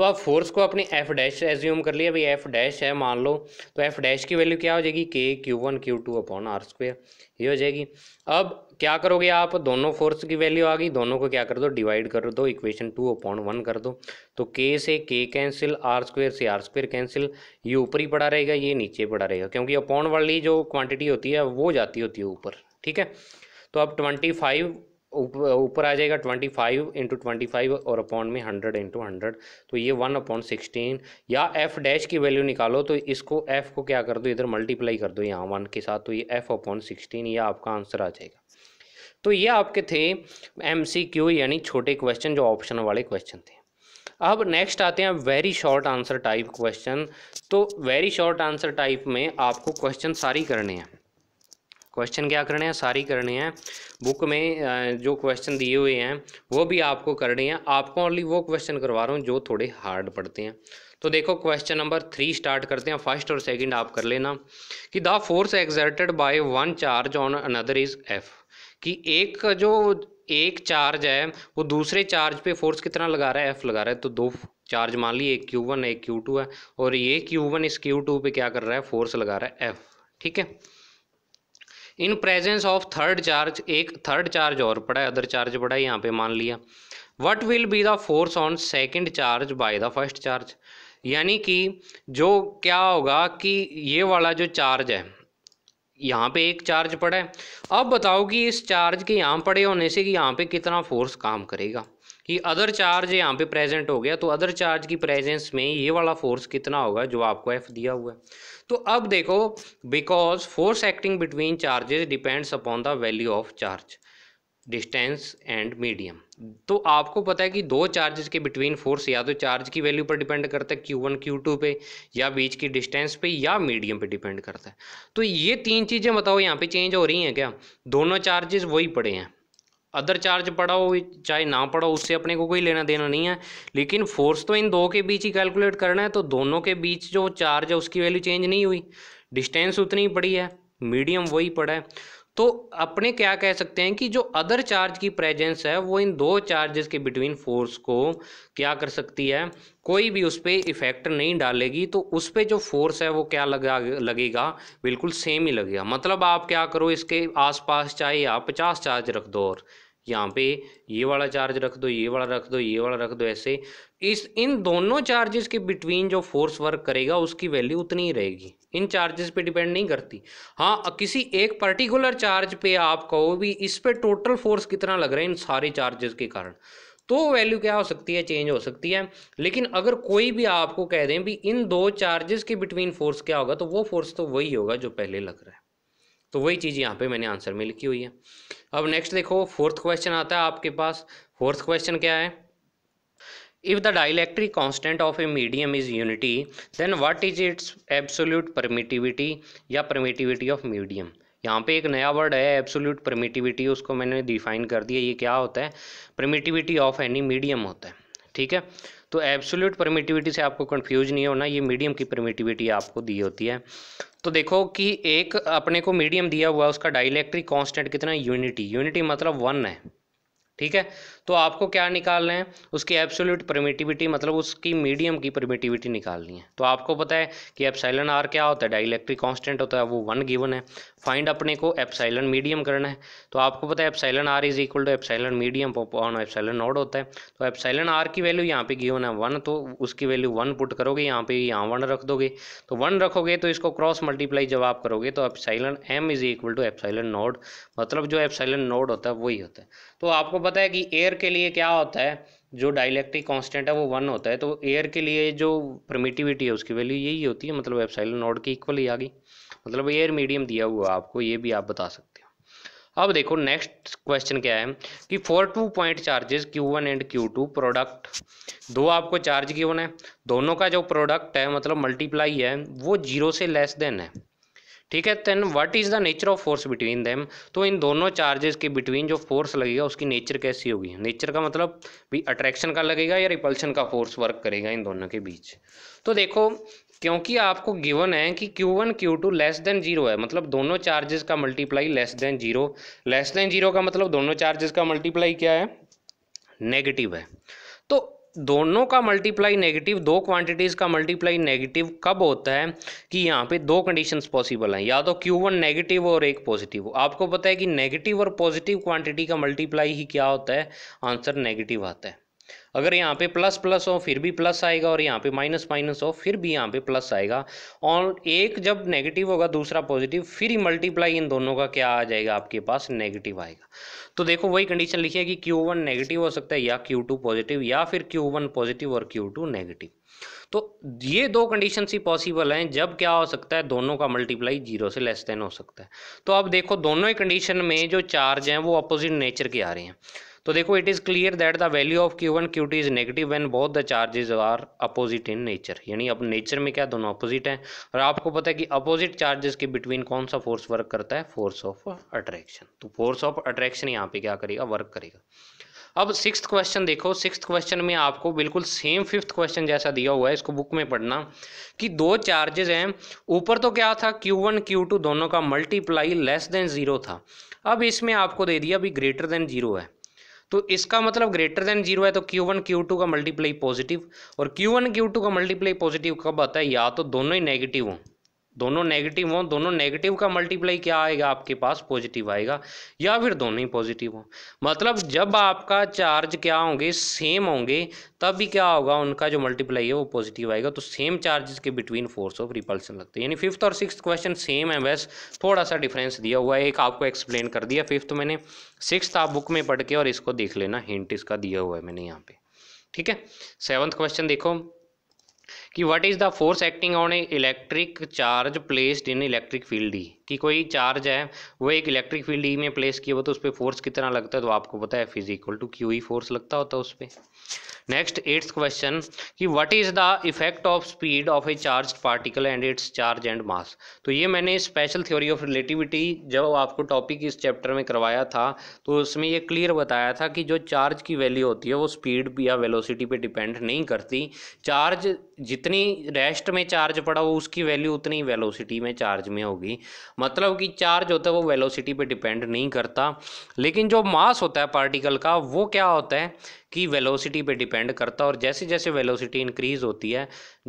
तो आप फोर्स को अपनी एफ डैश एज्यूम कर लिया भाई एफ डैश है मान लो तो एफ डैश की वैल्यू क्या हो जाएगी K Q one Q two upon are square ये हो जाएगी अब क्या करोगे आप दोनों फोर्स की वैल्यू आ गई दोनों को क्या कर दो डिवाइड कर दो इक्वेशन टू अपॉन वन कर दो तो के से के कैंसिल आर स्क्वेयर से आर स्क्वेयर कैंसिल ये ऊपर ही पड़ा रहेगा ये नीचे पड़ा रहेगा क्योंकि अपॉन वाली जो क्वांटिटी होती है वो जाती होती है ऊपर ठीक है तो अब ट्वेंटी फाइव ऊपर आ जाएगा twenty five into twenty five और अपॉन में हंड्रेड इंटू हंड्रेड तो ये वन अपॉन सिक्सटीन या एफ डैश की वैल्यू निकालो तो इसको एफ को क्या कर दो इधर मल्टीप्लाई कर दो यहाँ वन के साथ तो ये एफ अपॉन सिक्सटीन ये आपका आंसर आ जाएगा तो ये आपके थे एम सी क्यू यानी छोटे क्वेश्चन जो ऑप्शन वाले क्वेश्चन थे अब नेक्स्ट आते हैं very short answer type question तो वेरी शॉर्ट आंसर टाइप में आपको क्वेश्चन सारी करने हैं क्वेश्चन क्या करने हैं सारी करने हैं बुक में जो क्वेश्चन दिए हुए हैं वो भी आपको करने हैं आपको ओनली वो क्वेश्चन करवा रहा हूँ जो थोड़े हार्ड पड़ते हैं तो देखो क्वेश्चन नंबर थ्री स्टार्ट करते हैं फर्स्ट और सेकंड आप कर लेना कि the force exerted by one charge on another is F कि एक जो एक चार्ज है वो दूसरे चार्ज पे फोर्स कितना लगा रहा है एफ लगा रहा है तो दो चार्ज मान ली एक क्यू वन एक क्यू टू है और ये क्यू वन इस क्यू टू पे क्या कर रहा है फोर्स लगा रहा है एफ ठीक है in presence of third charge एक थर्ड चार्ज और पड़ा है अदर चार्ज पड़ा है यहाँ पे मान लिया what will be the force on second charge by the first charge यानी कि जो क्या होगा कि ये वाला जो चार्ज है यहाँ पे एक चार्ज पड़ा है अब बताओ कि इस चार्ज के यहाँ पड़े होने से कि यहाँ पे कितना फोर्स काम करेगा कि अदर चार्ज यहाँ पे प्रेजेंट हो गया तो अदर चार्ज की प्रेजेंस में ये वाला फोर्स कितना होगा जो आपको एफ दिया हुआ है तो अब देखो because force acting between charges depends upon the value of charge distance and medium तो आपको पता है कि दो चार्जेस के बिटवीन फोर्स या तो चार्ज की वैल्यू पर डिपेंड करता है क्यू वन क्यू टू पे या बीच की डिस्टेंस पे या मीडियम पे डिपेंड करता है तो ये तीन चीज़ें बताओ यहाँ पे चेंज हो रही हैं क्या दोनों चार्जेस वही पड़े हैं अदर चार्ज पड़ा हो चाहे ना पड़ा उससे अपने को कोई लेना देना नहीं है लेकिन फोर्स तो इन दो के बीच ही कैलकुलेट करना है तो दोनों के बीच जो चार्ज है उसकी वैल्यू चेंज नहीं हुई डिस्टेंस उतनी ही पड़ी है मीडियम वही पड़ा है तो अपने क्या कह सकते हैं कि जो अदर चार्ज की प्रेजेंस है वो इन दो चार्जेस के बिटवीन फोर्स को क्या कर सकती है कोई भी उस पर इफेक्ट नहीं डालेगी तो उस पर जो फोर्स है वो क्या लगा लगेगा बिल्कुल सेम ही लगेगा मतलब आप क्या करो इसके आसपास चाहे आप पचास चार्ज रख दो और यहाँ पे ये वाला चार्ज रख दो ये वाला रख दो ये वाला रख दो ऐसे इस इन दोनों चार्जेस के बिटवीन जो फोर्स वर्क करेगा उसकी वैल्यू उतनी ही रहेगी इन चार्जेस पे डिपेंड नहीं करती हाँ किसी एक पर्टिकुलर चार्ज पे आप कहो भी इस पे टोटल फोर्स कितना लग रहा है इन सारे चार्जेस के कारण तो वैल्यू क्या हो सकती है चेंज हो सकती है लेकिन अगर कोई भी आपको कह दें भी इन दो चार्जेस के बिटवीन फोर्स क्या होगा तो वो फोर्स तो वही होगा जो पहले लग रहा है तो वही चीज़ यहाँ पे मैंने आंसर में लिखी हुई है अब नेक्स्ट देखो फोर्थ क्वेश्चन आता है आपके पास फोर्थ क्वेश्चन क्या है if the dielectric constant of a medium is unity then what is its absolute permittivity या परमिटिविटी ऑफ मीडियम यहाँ पे एक नया वर्ड है एब्सोल्यूट परमिटिविटी उसको मैंने डिफाइन कर दिया ये क्या होता है परमिटिविटी ऑफ एनी मीडियम होता है ठीक है तो एब्सोल्यूट परमिटिविटी से आपको कन्फ्यूज नहीं होना ये मीडियम की परमिटिविटी आपको दी होती है तो देखो कि एक अपने को मीडियम दिया हुआ है उसका डाइलेक्ट्रिक कांस्टेंट कितना यूनिटी यूनिटी मतलब वन है ठीक है तो आपको क्या निकालना है उसकी एब्सोल्यूट परमिटिविटी मतलब उसकी मीडियम की परमिटिविटी निकालनी है तो आपको पता है कि एप्साइलन आर क्या होता है डाइलेक्ट्रिक कांस्टेंट होता है वो वन गिवन है फाइंड अपने को एप्साइलन मीडियम करना है तो आपको पता है epsilon R is equal to epsilon medium on epsilon nought होता है तो एप्साइलन आर की वैल्यू यहाँ पे गिवन है वन तो उसकी वैल्यू वन पुट करोगे यहाँ पे यहाँ वन रख दोगे तो वन रखोगे तो इसको क्रॉस मल्टीप्लाई जब आप करोगे तो epsilon M is equal to epsilon nought मतलब जो एप्साइलन नोड होता है वही होता है तो आपको पता है कि एयर के लिए क्या होता है जो डाइलेक्ट्रिक कांस्टेंट है वो वन होता है तो एयर के लिए जो परमिटिविटी है उसकी वैल्यू यही होती है मतलब वेबसाइल नोड की इक्वल ही आ गई मतलब एयर मीडियम दिया हुआ आपको ये भी आप बता सकते हो अब देखो नेक्स्ट क्वेश्चन क्या है कि for two point charges Q one and Q two product दो आपको चार्ज क्यों है दोनों का जो प्रोडक्ट है मतलब मल्टीप्लाई है वो जीरो से लेस देन है ठीक है then what is the nature of force between them तो इन दोनों चार्जेस के बिटवीन जो फोर्स लगेगा उसकी नेचर कैसी होगी नेचर का मतलब भी अट्रैक्शन का लगेगा या रिपल्शन का फोर्स वर्क करेगा इन दोनों के बीच तो देखो क्योंकि आपको गिवन है कि Q1 Q2 less than zero है मतलब दोनों चार्जेस का multiply less than zero less than zero का मतलब दोनों चार्जेस का मल्टीप्लाई क्या है नेगेटिव है तो दोनों का मल्टीप्लाई नेगेटिव दो क्वांटिटीज़ का मल्टीप्लाई नेगेटिव कब होता है कि यहाँ पे दो कंडीशंस पॉसिबल हैं या तो क्यू वन नेगेटिव और एक पॉजिटिव हो आपको पता है कि नेगेटिव और पॉजिटिव क्वांटिटी का मल्टीप्लाई ही क्या होता है आंसर नेगेटिव आता है अगर यहाँ पे प्लस प्लस हो फिर भी प्लस आएगा और यहाँ पे माइनस माइनस हो फिर भी यहाँ पे प्लस आएगा और एक जब नेगेटिव होगा दूसरा पॉजिटिव फिर ही मल्टीप्लाई इन दोनों का क्या आ जाएगा आपके पास नेगेटिव आएगा तो देखो वही कंडीशन लिखी है कि क्यू वन नेगेटिव हो सकता है या क्यू टू पॉजिटिव या फिर क्यू वन पॉजिटिव और क्यू टू नेगेटिव तो ये दो कंडीशन ही पॉसिबल हैं जब क्या हो सकता है दोनों का मल्टीप्लाई जीरो से लेस देन हो सकता है तो अब देखो दोनों ही कंडीशन में जो चार्ज हैं वो अपोजिट नेचर के आ रहे हैं तो देखो it is clear that the value of Q one Q two is negative when बहुत the charges are opposite in nature यानी अब नेचर में क्या दोनों अपोजिट हैं और आपको पता है कि अपोजिट चार्जेस के बिटवीन कौन सा फोर्स वर्क करता है फोर्स ऑफ अट्रैक्शन तो फोर्स ऑफ अट्रैक्शन यहाँ पे क्या करेगा वर्क करेगा अब सिक्स क्वेश्चन देखो सिक्स क्वेश्चन में आपको बिल्कुल सेम फिफ्थ क्वेश्चन जैसा दिया हुआ है इसको बुक में पढ़ना कि दो चार्जेस हैं ऊपर तो क्या था Q1 Q2 दोनों का मल्टीप्लाई लेस देन ज़ीरो था अब इसमें आपको दे दिया अभी ग्रेटर देन ज़ीरो है तो इसका मतलब ग्रेटर देन जीरो है तो क्यू वन क्यू टू का मल्टीप्लाई पॉजिटिव और क्यू वन क्यू टू का मल्टीप्लाई पॉजिटिव कब आता है या तो दोनों ही नेगेटिव हों दोनों नेगेटिव हों दोनों नेगेटिव का मल्टीप्लाई क्या आएगा आपके पास पॉजिटिव आएगा या फिर दोनों ही पॉजिटिव हों मतलब जब आपका चार्ज क्या होंगे सेम होंगे तब भी क्या होगा उनका जो मल्टीप्लाई है वो पॉजिटिव आएगा तो सेम चार्जेस के बिटवीन फोर्स ऑफ रिपल्सन लगते हैं यानी फिफ्थ और सिक्स क्वेश्चन सेम है बस थोड़ा सा डिफरेंस दिया हुआ है एक आपको एक्सप्लेन कर दिया फिफ्थ मैंने सिक्स आप बुक में पढ़ के और इसको देख लेना हिंट इसका दिया हुआ है मैंने यहाँ पे ठीक है सेवन्थ क्वेश्चन देखो ਕਿ what is the force acting on electric charge placed in electric field ਦੀ कि कोई चार्ज है वो एक इलेक्ट्रिक फील्ड ई में प्लेस किया हुआ तो उस पर फोर्स कितना लगता है तो आपको पता है F is equal to Q E force लगता होता है उस पर नेक्स्ट एट्थ क्वेश्चन कि what is the effect of speed of a charge particle and its charge and mass तो ये मैंने स्पेशल थ्योरी ऑफ रिलेटिविटी जब आपको टॉपिक इस चैप्टर में करवाया था तो उसमें ये क्लियर बताया था कि जो चार्ज की वैल्यू होती है वो स्पीड या वेलोसिटी पे डिपेंड नहीं करती चार्ज जितनी रेस्ट में चार्ज पड़ा हो उसकी वैल्यू उतनी वेलोसिटी में चार्ज में होगी मतलब कि चार्ज होता है वो वेलोसिटी पे डिपेंड नहीं करता लेकिन जो मास होता है पार्टिकल का वो क्या होता है कि वेलोसिटी पे डिपेंड करता है और जैसे जैसे वेलोसिटी इंक्रीज़ होती है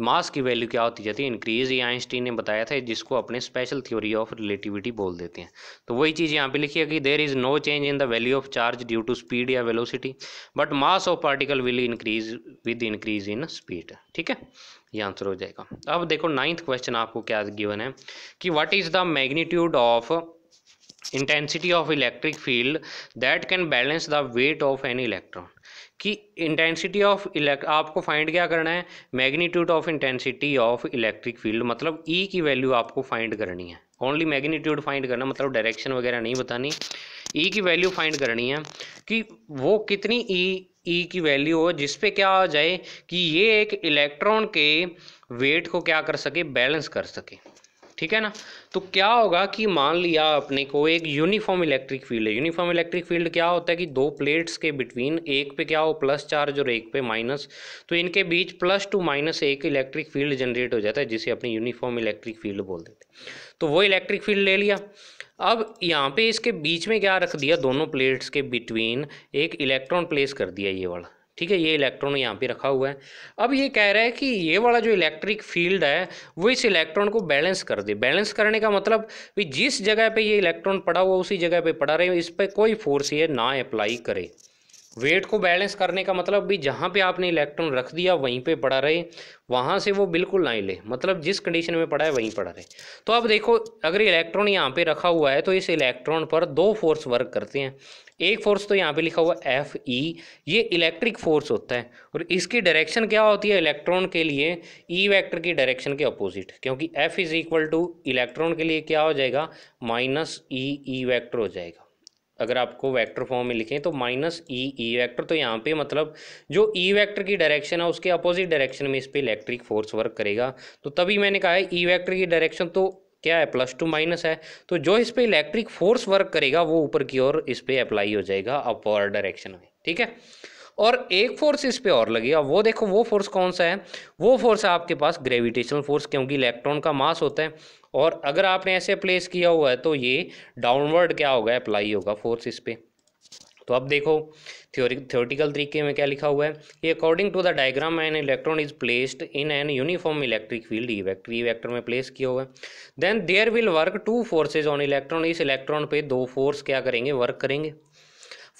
मास की वैल्यू क्या होती जाती है इंक्रीज़ ये आइंस्टीन ने बताया था जिसको अपने स्पेशल थ्योरी ऑफ रिलेटिविटी बोल देते हैं तो वही चीज़ यहाँ पे लिखी है कि there is no change in the value of charge due to speed या velocity but mass of particle will increase with increase in speed ठीक है ये आंसर हो जाएगा अब देखो नाइन्थ क्वेश्चन आपको क्या गिवन है कि what is the magnitude of intensity of electric field that can balance the weight of an electron कि इंटेंसिटी ऑफ इलेक्ट आपको फाइंड क्या करना है magnitude of intensity of electric field मतलब ई e की वैल्यू आपको फाइंड करनी है ओनली मैग्नीट्यूड फाइंड करना मतलब डायरेक्शन वगैरह नहीं बतानी ई e की वैल्यू फाइंड करनी है कि वो कितनी ई e, ई e की वैल्यू हो जिस पे क्या आ जाए कि ये एक इलेक्ट्रॉन के वेट को क्या कर सके बैलेंस कर सके ठीक है ना तो क्या होगा कि मान लिया अपने को एक यूनिफॉर्म इलेक्ट्रिक फील्ड है यूनिफॉर्म इलेक्ट्रिक फील्ड क्या होता है कि दो प्लेट्स के बिटवीन एक पे क्या हो प्लस चार्ज और एक पे माइनस तो इनके बीच प्लस टू माइनस एक इलेक्ट्रिक फील्ड जनरेट हो जाता है जिसे अपनी यूनिफॉर्म इलेक्ट्रिक फील्ड बोल देते तो वो इलेक्ट्रिक फील्ड ले लिया अब यहाँ पे इसके बीच में क्या रख दिया दोनों प्लेट्स के बिटवीन एक इलेक्ट्रॉन प्लेस कर दिया ये वाला ठीक है ये इलेक्ट्रॉन यहाँ पे रखा हुआ है अब ये कह रहा है कि ये वाला जो इलेक्ट्रिक फील्ड है वो इस इलेक्ट्रॉन को बैलेंस कर दे बैलेंस करने का मतलब भी जिस जगह पे ये इलेक्ट्रॉन पड़ा हुआ उसी जगह पे पड़ा रहे इस पर कोई फोर्स ये ना अप्लाई करे वेट को बैलेंस करने का मतलब भी जहाँ पे आपने इलेक्ट्रॉन रख दिया वहीं पे पड़ा रहे वहाँ से वो बिल्कुल ना ले मतलब जिस कंडीशन में पड़ा है वहीं पड़ा रहे तो अब देखो अगर इलेक्ट्रॉन यहाँ पे रखा हुआ है तो इस इलेक्ट्रॉन पर दो फोर्स वर्क करते हैं एक फोर्स तो यहाँ पे लिखा हुआ है एफ ई ये इलेक्ट्रिक फोर्स होता है और इसकी डायरेक्शन क्या होती है इलेक्ट्रॉन के लिए ई e वैक्टर की डायरेक्शन के अपोजिट क्योंकि F is equal to electron के लिए क्या हो जाएगा माइनस ई ई वैक्टर हो जाएगा अगर आपको वेक्टर फॉर्म में लिखें तो माइनस ई ई वैक्टर तो यहाँ पे मतलब जो ई e वैक्टर की डायरेक्शन है उसके अपोजिट डायरेक्शन में इस पर इलेक्ट्रिक फोर्स वर्क करेगा तो तभी मैंने कहा है ई e वैक्टर की डायरेक्शन तो क्या है प्लस टू माइनस है तो जो इस पर इलेक्ट्रिक फोर्स वर्क करेगा वो ऊपर की ओर इस पर अप्लाई हो जाएगा अपवर्ड डायरेक्शन में ठीक है और एक फोर्स इस पे और लगेगा वो देखो वो फोर्स कौन सा है वो फोर्स है आपके पास ग्रेविटेशनल फोर्स क्योंकि इलेक्ट्रॉन का मास होता है और अगर आपने ऐसे प्लेस किया हुआ है तो ये डाउनवर्ड क्या होगा अप्लाई होगा फोर्स इस पर तो अब देखो थ्योरी थ्योरिटिकल तरीके में क्या लिखा हुआ है कि according to the diagram an electron is placed in an uniform electric field E vector E vector में प्लेस किया हुआ है then there will work two forces on electron इस इलेक्ट्रॉन पे दो फोर्स क्या करेंगे वर्क करेंगे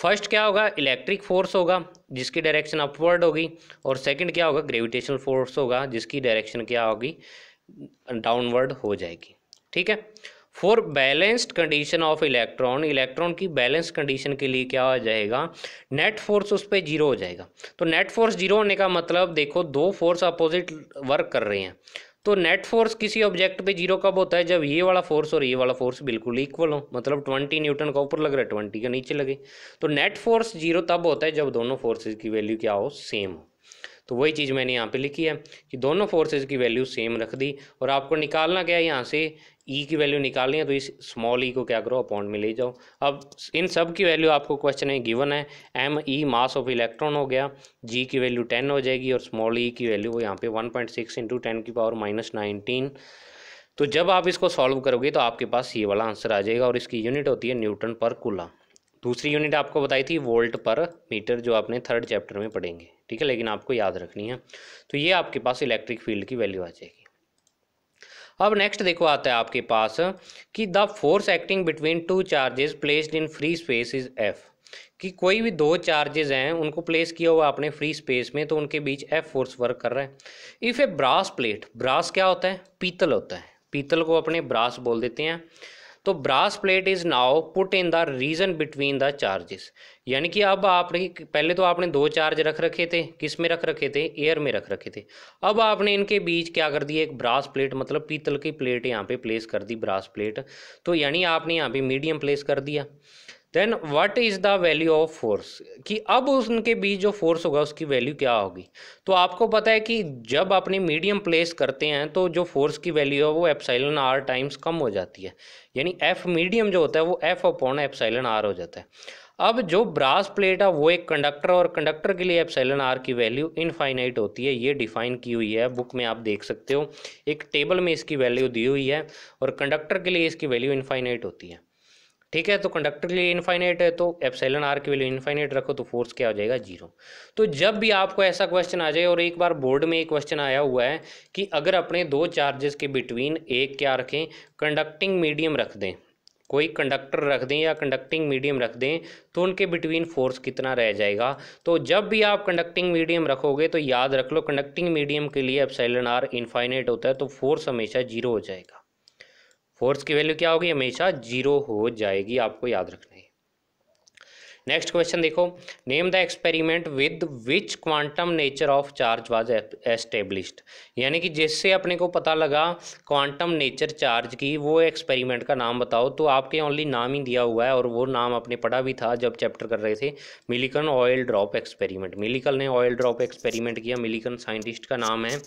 फर्स्ट क्या होगा इलेक्ट्रिक फोर्स होगा जिसकी डायरेक्शन अपवर्ड होगी और सेकंड क्या होगा ग्रेविटेशनल फोर्स होगा जिसकी डायरेक्शन क्या होगी डाउनवर्ड हो जाएगी ठीक है for balanced condition of electron electron की बैलेंस कंडीशन के लिए क्या हो जाएगा नेट फोर्स उस पर जीरो हो जाएगा तो नेट फोर्स जीरो होने का मतलब देखो दो फोर्स अपोजिट वर्क कर रहे हैं तो नेट फोर्स किसी ऑब्जेक्ट पे जीरो कब होता है जब ये वाला फोर्स और ये वाला फोर्स बिल्कुल इक्वल हो मतलब ट्वेंटी न्यूटन का ऊपर लग रहा है ट्वेंटी का नीचे लगे तो नेट फोर्स जीरो तब होता है जब दोनों फोर्सेज की वैल्यू क्या हो सेम हो तो वही चीज़ मैंने यहाँ पे लिखी है कि दोनों फोर्सेज की वैल्यू सेम रख दी और आपको निकालना क्या है यहाँ से ई e की वैल्यू निकालनी है तो इस स्मॉल ई e को क्या करो अपॉन में ले जाओ अब इन सब की वैल्यू आपको क्वेश्चन में गिवन है M E mass of electron हो गया जी की वैल्यू टेन हो जाएगी और स्मॉल ई e की वैल्यू यहाँ पे one point six into ten की पावर माइनस नाइनटीन तो जब आप इसको सॉल्व करोगे तो आपके पास ये वाला आंसर आ जाएगा और इसकी यूनिट होती है न्यूटन पर कूला दूसरी यूनिट आपको बताई थी वोल्ट पर मीटर जो आपने थर्ड चैप्टर में पढ़ेंगे ठीक है लेकिन आपको याद रखनी है तो ये आपके पास इलेक्ट्रिक फील्ड की वैल्यू आ जाएगी अब नेक्स्ट देखो आता है आपके पास कि the force acting between two charges placed in free space is F कि कोई भी दो चार्जेस हैं उनको प्लेस किया हुआ आपने फ्री स्पेस में तो उनके बीच एफ फोर्स वर्क कर रहा है if a brass plate brass क्या होता है पीतल होता है पीतल को अपने ब्रास बोल देते हैं तो brass plate is now put in the region between the charges यानी कि अब आपने पहले तो आपने दो चार्ज रख रखे थे किस में रख रखे थे एयर में रख रखे थे अब आपने इनके बीच क्या कर दिया एक ब्रास प्लेट मतलब पीतल की प्लेट यहाँ पे प्लेस कर दी ब्रास प्लेट तो यानी आपने यहाँ पे मीडियम प्लेस कर दिया then what is the value of force कि अब उनके बीच जो फोर्स होगा उसकी वैल्यू क्या होगी तो आपको पता है कि जब अपनी मीडियम प्लेस करते हैं तो जो फोर्स की वैल्यू है वो एप्साइलन आर टाइम्स कम हो जाती है यानी एफ मीडियम जो होता है वो एफ अपॉन एप्साइलन आर हो जाता है अब जो ब्रास प्लेट है वो एक कंडक्टर और कंडक्टर के लिए एप्साइलन आर की वैल्यू इनफाइनाइट होती है ये डिफाइन की हुई है बुक में आप देख सकते हो एक टेबल में इसकी वैल्यू दी हुई है और कंडक्टर के लिए इसकी वैल्यू इनफाइनाइट होती है ठीक है तो कंडक्टर के लिए इनफाइनाइट है तो एप्सिलन आर की वैल्यू इनफाइनाइट रखो तो फोर्स क्या हो जाएगा जीरो तो जब भी आपको ऐसा क्वेश्चन आ जाए और एक बार बोर्ड में एक क्वेश्चन आया हुआ है कि अगर अपने दो चार्जेस के बिटवीन एक क्या रखें कंडक्टिंग मीडियम रख दें कोई कंडक्टर रख दें या कंडक्टिंग मीडियम रख दें तो उनके बिटवीन फोर्स कितना रह जाएगा तो जब भी आप कंडक्टिंग मीडियम रखोगे तो याद रख लो कंडक्टिंग मीडियम के लिए एप्सिलन आर इनफाइनेट होता है तो फोर्स हमेशा जीरो हो जाएगा फोर्स की वैल्यू क्या होगी हमेशा जीरो हो जाएगी आपको याद रखना है नेक्स्ट क्वेश्चन देखो name the experiment with which quantum nature of charge was established यानी कि जिससे अपने को पता लगा क्वांटम नेचर चार्ज की वो एक्सपेरिमेंट का नाम बताओ तो आपके ओनली नाम ही दिया हुआ है और वो नाम आपने पढ़ा भी था जब चैप्टर कर रहे थे Millikan oil drop experiment Millikan ने ऑयल ड्रॉप एक्सपेरिमेंट किया मिलिकन साइंटिस्ट का नाम है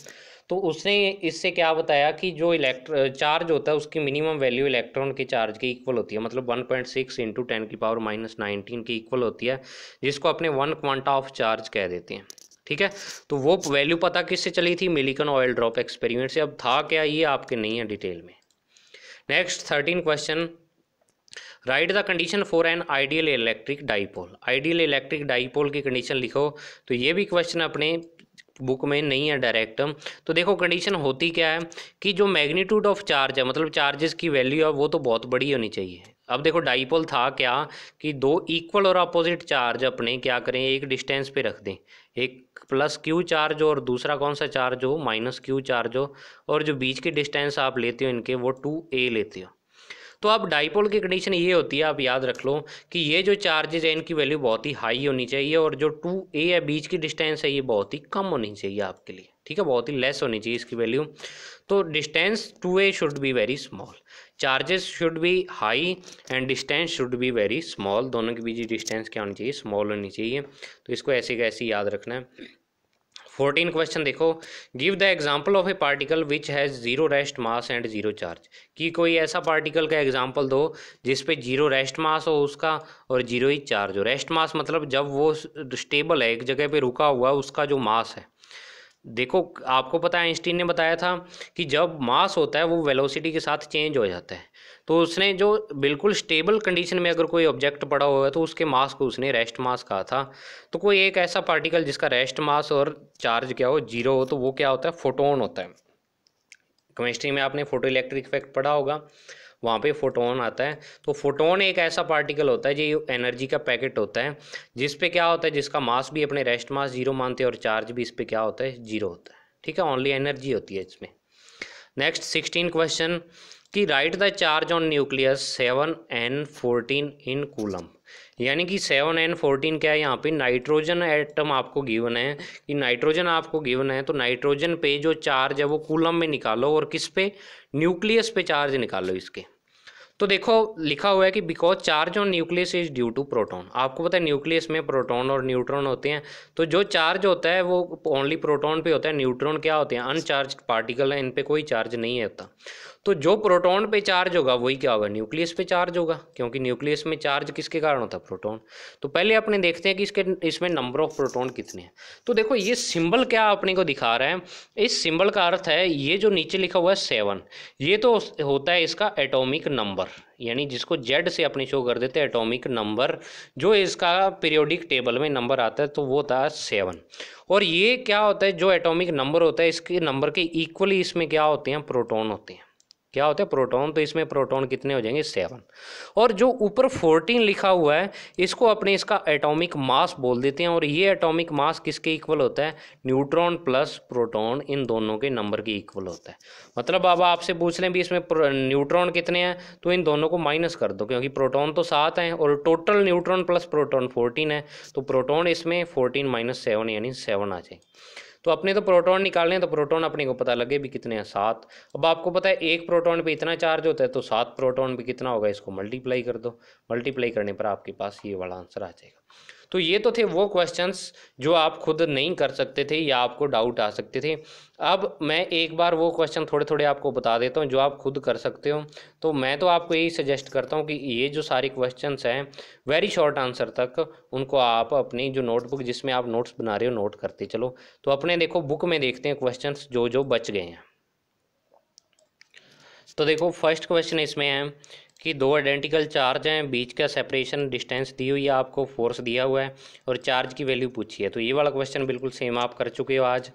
तो उसने इससे क्या बताया कि जो इलेक्ट्र चार्ज होता है उसकी मिनिमम वैल्यू इलेक्ट्रॉन के चार्ज की इक्वल होती है मतलब 1.6 पॉइंट सिक्स इंटू टेन की पावर माइनस नाइनटीन की इक्वल होती है जिसको अपने वन क्वांटा ऑफ चार्ज कह देते हैं ठीक है तो वो वैल्यू पता किससे चली थी मिलिकन ऑयल ड्रॉप एक्सपेरिमेंट से अब था क्या ये आपके नहीं है डिटेल में next thirteen question write the condition for an ideal electric dipole ideal electric dipole की कंडीशन लिखो तो ये भी क्वेश्चन अपने बुक में नहीं है डायरेक्ट तो देखो कंडीशन होती क्या है कि जो मैग्नीट्यूड ऑफ चार्ज है मतलब चार्जेस की वैल्यू है वो तो बहुत बड़ी होनी चाहिए अब देखो डाइपोल था क्या कि दो इक्वल और अपोजिट चार्ज अपने क्या करें एक डिस्टेंस पे रख दें एक प्लस क्यू चार्ज हो और दूसरा कौन सा चार्ज हो माइनस क्यू चार्ज हो और जो बीच की डिस्टेंस आप लेते हो इनके वो टू ए लेते हो तो अब डाइपोल की कंडीशन ये होती है आप याद रख लो कि ये जो चार्जेज है इनकी वैल्यू बहुत ही हाई होनी चाहिए और जो टू ए या बीच की डिस्टेंस है ये बहुत ही कम होनी चाहिए आपके लिए ठीक है बहुत ही लेस होनी चाहिए इसकी वैल्यू तो distance two a should be very small charges should be high and distance should be very small दोनों के बीच डिस्टेंस क्या होनी चाहिए स्मॉल होनी चाहिए तो इसको ऐसे कैसे याद रखना है फोर्टीन क्वेश्चन देखो give the example of a particle which has zero rest mass and zero charge कि कोई ऐसा पार्टिकल का एग्जाम्पल दो जिस पे जीरो रेस्ट मास हो उसका और जीरो ही चार्ज हो रेस्ट मास मतलब जब वो स्टेबल है एक जगह पे रुका हुआ उसका जो मास है देखो आपको पता है आइंस्टीन ने बताया था कि जब मास होता है वो वेलोसिटी के साथ चेंज हो जाता है तो उसने जो बिल्कुल स्टेबल कंडीशन में अगर कोई ऑब्जेक्ट पड़ा हुआ है तो उसके मास को उसने रेस्ट मास कहा था तो कोई एक ऐसा पार्टिकल जिसका रेस्ट मास और चार्ज क्या हो जीरो हो तो वो क्या होता है फोटोन होता है केमिस्ट्री में आपने फोटो इलेक्ट्रिक इफेक्ट पढ़ा होगा वहाँ पे फोटोन आता है तो फोटोन एक ऐसा पार्टिकल होता है जो एनर्जी का पैकेट होता है जिस पे क्या होता है जिसका मास भी अपने रेस्ट मास जीरो मानते हैं और चार्ज भी इस पे क्या होता है जीरो होता है ठीक है ओनली एनर्जी होती है इसमें नेक्स्ट सिक्सटीन क्वेश्चन कि write the charge on nucleus seven N fourteen in coulomb यानी कि सेवन एन फोर्टीन क्या है यहाँ पे नाइट्रोजन एटम आपको गिवन है कि नाइट्रोजन आपको गिवन है तो नाइट्रोजन पे जो चार्ज है वो कूलम में निकालो और किस पे न्यूक्लियस पे चार्ज निकालो इसके तो देखो लिखा हुआ है कि because charge on nucleus is due to proton आपको पता है न्यूक्लियस में प्रोटॉन और न्यूट्रॉन होते हैं तो जो चार्ज होता है वो ओनली प्रोटॉन पे होता है न्यूट्रॉन क्या होते हैं अनचार्ज पार्टिकल है इन पे कोई चार्ज नहीं होता तो जो प्रोटॉन पे चार्ज होगा वही क्या होगा न्यूक्लियस पे चार्ज होगा क्योंकि न्यूक्लियस में चार्ज किसके कारण होता है प्रोटॉन तो पहले अपने देखते हैं कि इसके इसमें नंबर ऑफ प्रोटॉन कितने हैं तो देखो ये सिंबल क्या अपने को दिखा रहा है इस सिंबल का अर्थ है ये जो नीचे लिखा हुआ है सेवन ये तो होता है इसका एटोमिक नंबर यानी जिसको जेड से अपने शो कर देते हैं नंबर जो इसका पीरियोडिक टेबल में नंबर आता है तो वो होता है सेवन और ये क्या होता है जो एटोमिक नंबर होता है इसके नंबर के इक्वली इसमें क्या होते हैं प्रोटोन होते हैं क्या होता है प्रोटॉन तो इसमें प्रोटॉन कितने हो जाएंगे सेवन और जो ऊपर फोर्टीन लिखा हुआ है इसको अपने इसका एटॉमिक मास बोल देते हैं और ये एटॉमिक मास किसके इक्वल होता है न्यूट्रॉन प्लस प्रोटॉन इन दोनों के नंबर के इक्वल होता है मतलब अब आपसे पूछ लें भी इसमें न्यूट्रॉन कितने हैं तो इन दोनों को माइनस कर दो क्योंकि प्रोटोन तो सात हैं और total neutron plus proton fourteen है तो प्रोटोन इसमें फोर्टीन माइनस सेवन यानी सेवन आ जाएंगे तो अपने तो प्रोटॉन निकालने तो प्रोटॉन अपने को पता लगे भी कितने हैं सात अब आपको पता है एक प्रोटॉन पे इतना चार्ज होता है तो सात प्रोटॉन पे कितना होगा इसको मल्टीप्लाई कर दो मल्टीप्लाई करने पर आपके पास ये वाला आंसर आ जाएगा तो ये तो थे वो क्वेश्चंस जो आप खुद नहीं कर सकते थे या आपको डाउट आ सकते थे अब मैं एक बार वो क्वेश्चन थोड़े थोड़े आपको बता देता हूँ जो आप खुद कर सकते हो तो मैं तो आपको यही सजेस्ट करता हूँ कि ये जो सारे क्वेश्चन हैं वेरी शॉर्ट आंसर तक उनको आप अपनी जो नोटबुक जिसमें आप नोट्स बना रहे हो नोट करते चलो तो अपने देखो बुक में देखते हैं क्वेश्चन जो जो बच गए हैं तो देखो फर्स्ट क्वेश्चन इसमें है कि दो आइडेंटिकल चार्ज हैं बीच का सेपरेशन डिस्टेंस दी हुई है आपको फोर्स दिया हुआ है और चार्ज की वैल्यू पूछी है तो ये वाला क्वेश्चन बिल्कुल सेम आप कर चुके हो आज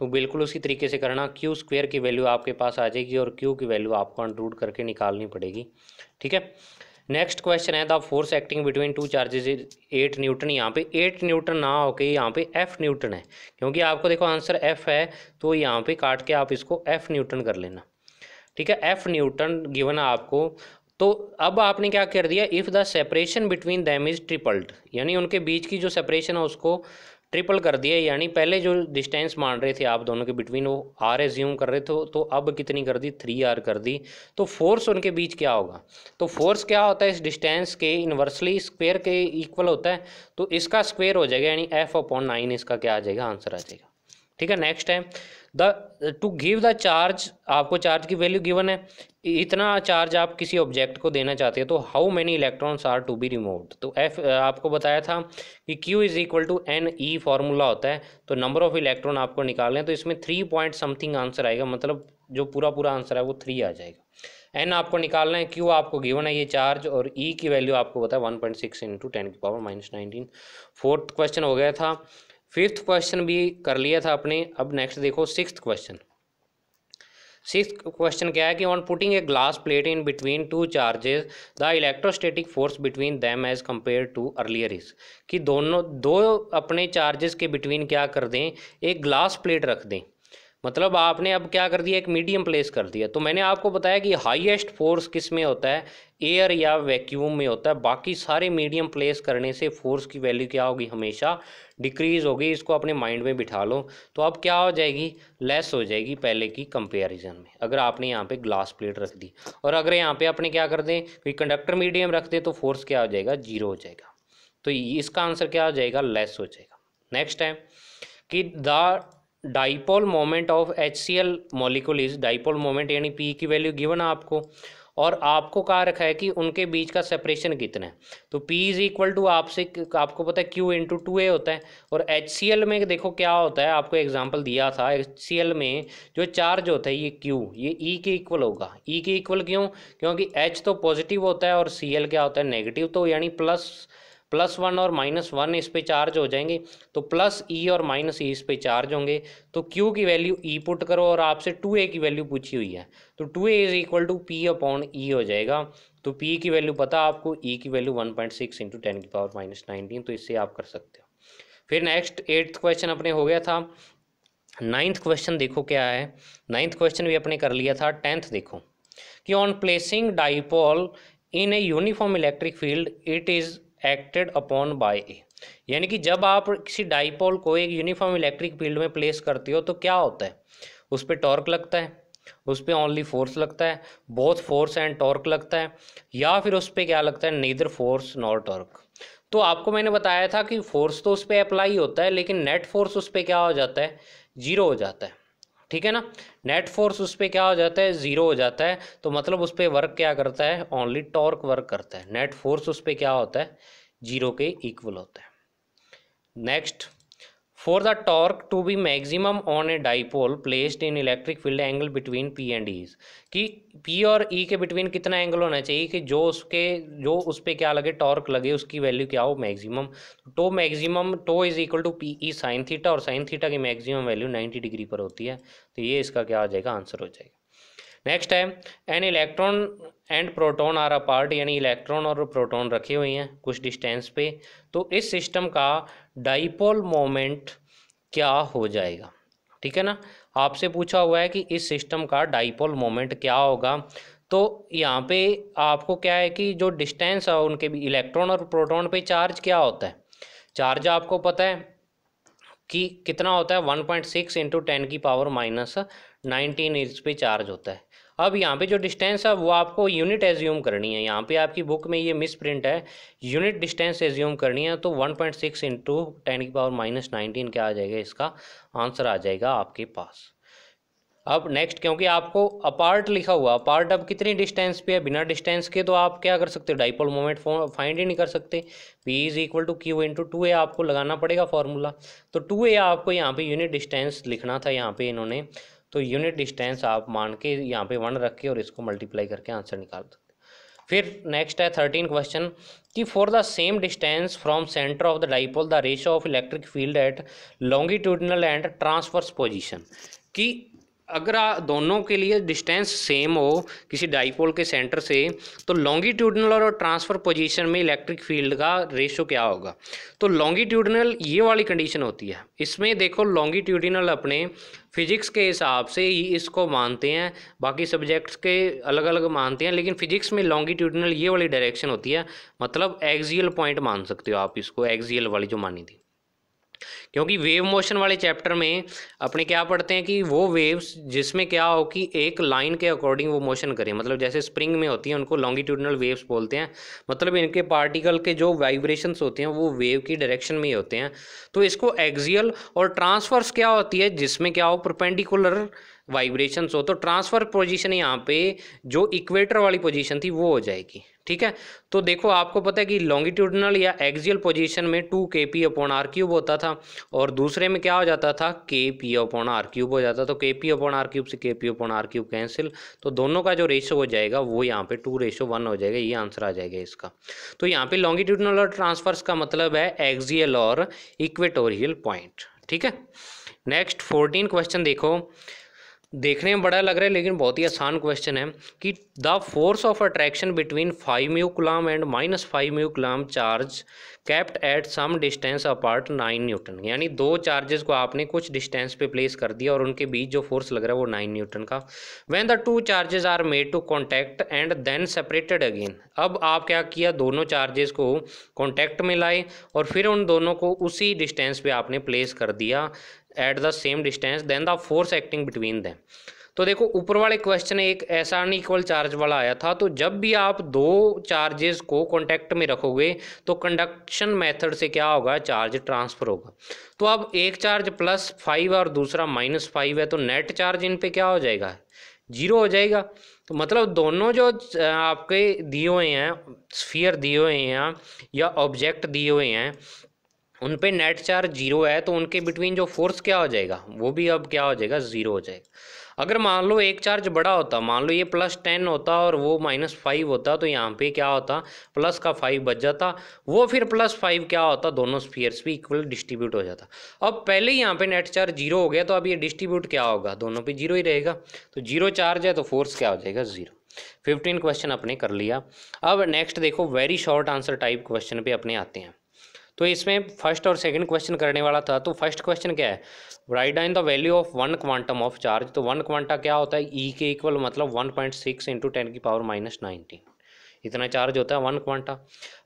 तो बिल्कुल उसी तरीके से करना क्यू स्क्वेयर की वैल्यू आपके पास आ जाएगी और क्यू की वैल्यू आपको अनरूट करके निकालनी पड़ेगी ठीक है नेक्स्ट क्वेश्चन है the force acting between two charges eight newton यहाँ पे एट न्यूटन ना होके यहाँ पे एफ न्यूटन है क्योंकि आपको देखो आंसर एफ है तो यहाँ पे काट के आप इसको एफ न्यूटन कर लेना ठीक है एफ न्यूटन गिवन आपको तो अब आपने क्या कर दिया if the separation between them is tripled यानी उनके बीच की जो सेपरेशन है उसको ट्रिपल कर दिया यानी पहले जो डिस्टेंस मान रहे थे आप दोनों के बिटवीन वो आर एज्यूम कर रहे थे तो अब कितनी कर दी थ्री आर कर दी तो फोर्स उनके बीच क्या होगा तो फोर्स क्या होता है इस डिस्टेंस के इन्वर्सली स्क्वेयर के इक्वल होता है तो इसका स्क्वेयर हो जाएगा यानी एफ अपॉन नाइन इसका क्या आ जाएगा आंसर आ जाएगा ठीक है नेक्स्ट है the to give the charge आपको चार्ज की वैल्यू गिवन है इतना चार्ज आप किसी ऑब्जेक्ट को देना चाहते हैं तो how many electrons are to be removed तो एफ आपको बताया था कि Q is equal to n e formula होता है तो नंबर ऑफ इलेक्ट्रॉन आपको निकालने तो इसमें थ्री पॉइंट समथिंग आंसर आएगा मतलब जो पूरा पूरा आंसर है वो थ्री आ जाएगा एन आपको निकालना है क्यू आपको गिवन है ये चार्ज और ई e की वैल्यू आपको बताया one point six into ten की power minus nineteen fourth question हो गया था फिफ्थ क्वेश्चन भी कर लिया था आपने अब नेक्स्ट देखो सिक्स क्वेश्चन सिक्स क्वेश्चन क्या है कि on putting a glass plate in between two charges the electrostatic force between them as compare to earlier is कि दोनों दो अपने चार्जेस के बिटवीन क्या कर दें एक ग्लास प्लेट रख दें मतलब आपने अब क्या कर दिया एक मीडियम प्लेस कर दिया तो मैंने आपको बताया कि हाईएस्ट फोर्स किस में होता है एयर या वैक्यूम में होता है बाकी सारे मीडियम प्लेस करने से फोर्स की वैल्यू क्या होगी हमेशा डिक्रीज होगी इसको अपने माइंड में बिठा लो तो अब क्या हो जाएगी लेस हो जाएगी पहले की कंपेरिजन में अगर आपने यहाँ पर ग्लास प्लेट रख दी और अगर यहाँ पर आपने क्या कर दें कोई कंडक्टर मीडियम रख दें तो फोर्स क्या हो जाएगा जीरो हो जाएगा तो इसका आंसर क्या हो जाएगा लेस हो जाएगा नेक्स्ट टाइम कि the dipole moment of H C L molecule is dipole moment यानी पी की वैल्यू गिवन आपको और आपको कहा रखा है कि उनके बीच का सेपरेशन कितना है तो पी इज इक्वल टू आपसे आपको पता है क्यू इंटू टू ए होता है और एच सी एल में देखो क्या होता है आपको एग्जाम्पल दिया था एच सी एल में जो चार्ज होता है ये क्यू ये E के इक्वल होगा E के इक्वल क्यों क्योंकि एच तो पॉजिटिव होता है और सी एल क्या होता है नेगेटिव तो यानी प्लस प्लस वन और माइनस वन इस पे चार्ज हो जाएंगे तो प्लस ई और माइनस ई इस पे चार्ज होंगे तो क्यू की वैल्यू ई e पुट करो और आपसे टू ए की वैल्यू पूछी हुई है तो two a is equal to p upon e हो जाएगा तो पी की वैल्यू पता आपको ई e की value one point six into ten की पावर माइनस नाइनटीन तो इससे आप कर सकते हो फिर नेक्स्ट एट्थ क्वेश्चन अपने हो गया था नाइन्थ क्वेश्चन देखो क्या है नाइन्थ क्वेश्चन भी अपने कर लिया था टेंथ देखो कि on placing dipole in a uniform electric field it is acted upon by a यानी कि जब आप किसी डाइपोल को एक यूनिफॉर्म इलेक्ट्रिक फील्ड में प्लेस करते हो तो क्या होता है उस पर टॉर्क लगता है उस पर ओनली फोर्स लगता है बहुत फोर्स एंड टॉर्क लगता है या फिर उस पर क्या लगता है नीदर फोर्स नॉर टॉर्क तो आपको मैंने बताया था कि फोर्स तो उस पर अप्लाई होता है लेकिन नेट फोर्स उस पर क्या हो जाता है जीरो हो जाता है ठीक है ना नेट फोर्स उस पर क्या हो जाता है ज़ीरो हो जाता है तो मतलब उस पर वर्क क्या करता है ओनली टॉर्क वर्क करता है नेट फोर्स उस पर क्या होता है ज़ीरो के इक्वल होता है next for the torque to be maximum on a dipole placed in electric field angle between p and e कि p और e के बिटवीन कितना एंगल होना चाहिए कि जो उसके जो उस पर क्या लगे टॉर्क लगे उसकी वैल्यू क्या हो maximum to maximum to is equal to P E sine theta और साइन थीटा की मैक्सिमम वैल्यू 90 डिग्री पर होती है तो ये इसका क्या आ जाएगा आंसर हो जाएगा नेक्स्ट है an electron and proton are apart यानी इलेक्ट्रॉन और प्रोटॉन रखे हुए हैं कुछ डिस्टेंस पे तो इस सिस्टम का डाइपोल मोमेंट क्या हो जाएगा ठीक है ना आपसे पूछा हुआ है कि इस सिस्टम का डाइपोल मोमेंट क्या होगा तो यहाँ पे आपको क्या है कि जो डिस्टेंस है उनके भी इलेक्ट्रॉन और प्रोटॉन पे चार्ज क्या होता है चार्ज आपको पता है कि कितना होता है one point six into ten की पावर माइनस नाइनटीन इंच पे चार्ज होता है अब यहाँ पे जो डिस्टेंस है वो आपको यूनिट एज्यूम करनी है यहाँ पे आपकी बुक में ये मिस प्रिंट है यूनिट डिस्टेंस एज्यूम करनी है तो 1.6 पॉइंट सिक्स इंटू टेन की पावर माइनस नाइनटीन क्या आ जाएगा इसका आंसर आ जाएगा आपके पास अब नेक्स्ट क्योंकि आपको अपार्ट लिखा हुआ अपार्ट अब कितनी डिस्टेंस पे है बिना डिस्टेंस के तो आप क्या कर सकते हो डाइपोल मोमेंट फाइंड ही नहीं कर सकते p is equal to q into two a आपको लगाना पड़ेगा फॉर्मूला तो टू ए आपको यहाँ पे यूनिट डिस्टेंस लिखना था यहाँ पे इन्होंने तो यूनिट डिस्टेंस आप मान के यहाँ पे वन रख के और इसको मल्टीप्लाई करके आंसर निकाल सकते फिर नेक्स्ट है थर्टीन क्वेश्चन कि for the same distance from centre of the dipole the ratio of electric field at longitudinal and transverse position कि अगर दोनों के लिए डिस्टेंस सेम हो किसी डाइपोल के सेंटर से तो लॉन्गिट्यूडनल और ट्रांसफर पोजीशन में इलेक्ट्रिक फील्ड का रेशो क्या होगा तो लॉन्गिट्यूडनल ये वाली कंडीशन होती है इसमें देखो लॉन्गिट्यूडनल अपने फिजिक्स के हिसाब से ही इसको मानते हैं बाकी सब्जेक्ट्स के अलग अलग मानते हैं लेकिन फिजिक्स में लॉन्गिट्यूडनल ये वाली डायरेक्शन होती है मतलब एक्जियल पॉइंट मान सकते हो आप इसको एक्जियल वाली जो मानी थी क्योंकि वेव मोशन वाले चैप्टर में अपने क्या पढ़ते हैं कि वो वेव्स जिसमें क्या हो कि एक लाइन के अकॉर्डिंग वो मोशन करें मतलब जैसे स्प्रिंग में होती हैं उनको लॉन्गिट्यूडनल वेव्स बोलते हैं मतलब इनके पार्टिकल के जो वाइब्रेशंस होते हैं वो वेव की डायरेक्शन में ही होते हैं तो इसको एक्जियल और ट्रांसफर्स क्या होती है जिसमें क्या हो प्रपेंडिकुलर वाइब्रेशंस हो तो ट्रांसफर पोजिशन यहाँ पे जो इक्वेटर वाली पोजिशन थी वो हो जाएगी ठीक है तो देखो आपको पता है कि लॉन्गिट्यूडनल या एक्जियल पोजीशन में two k p upon r cube होता था और दूसरे में क्या हो जाता था के पी अपॉन आर क्यूब हो जाता तो के पी अपॉन आर क्यूब से k p upon r cube cancel तो दोनों का जो रेशो हो जाएगा वो यहाँ पे टू रेशो वन हो जाएगा ये आंसर आ जाएगा इसका तो यहाँ पे लॉन्गिट्यूडनल और ट्रांसफर्स का मतलब है एक्जियल और इक्वेटोरियल पॉइंट ठीक है नेक्स्ट फोर्टीन क्वेश्चन देखो देखने में बड़ा लग रहा है लेकिन बहुत ही आसान क्वेश्चन है कि the force of attraction between five mu coulomb and minus five mu coulomb charge kept at some distance apart nine newton यानी दो चार्जेस को आपने कुछ डिस्टेंस पे प्लेस कर दिया और उनके बीच जो फोर्स लग रहा है वो नाइन न्यूटन का when the two charges are made to contact and then separated again अब आप क्या किया दोनों चार्जेस को कॉन्टैक्ट में लाए और फिर उन दोनों को उसी डिस्टेंस पे आपने प्लेस कर दिया at the same distance then the force acting between them तो देखो ऊपर वाले क्वेश्चन एक ऐसा अनइक्वल चार्ज वाला आया था तो जब भी आप दो चार्जेस को कॉन्टैक्ट में रखोगे तो कंडक्शन मेथड से क्या होगा चार्ज ट्रांसफर होगा तो अब एक चार्ज प्लस फाइव और दूसरा माइनस फाइव है तो नेट चार्ज इन पे क्या हो जाएगा जीरो हो जाएगा तो मतलब दोनों जो आपके दिए हुए हैं स्फियर दिए हुए हैं या ऑब्जेक्ट दिए हुए हैं उन पे नेट चार्ज जीरो है तो उनके बिटवीन जो फोर्स क्या हो जाएगा वो भी अब क्या हो जाएगा ज़ीरो हो जाएगा अगर मान लो एक चार्ज बड़ा होता मान लो ये प्लस टेन होता और वो माइनस फाइव होता तो यहाँ पे क्या होता प्लस का फाइव बच जाता वो फिर प्लस फाइव क्या होता दोनों स्पीयर्स भी इक्वल डिस्ट्रीब्यूट हो जाता अब पहले ही यहाँ पे नेट चार्ज जीरो हो गया तो अब ये डिस्ट्रीब्यूट क्या होगा दोनों पे जीरो ही रहेगा तो जीरो चार्ज है तो फोर्स क्या हो जाएगा ज़ीरो फिफ्टीन क्वेश्चन अपने कर लिया अब नेक्स्ट देखो very short answer type question पर अपने आते हैं तो इसमें फर्स्ट और सेकंड क्वेश्चन करने वाला था तो फर्स्ट क्वेश्चन क्या है write down the value of one quantum of charge तो वन क्वांटा क्या होता है ई e के इक्वल मतलब one point six into ten की पावर माइनस नाइनटीन इतना चार्ज होता है वन क्वांटा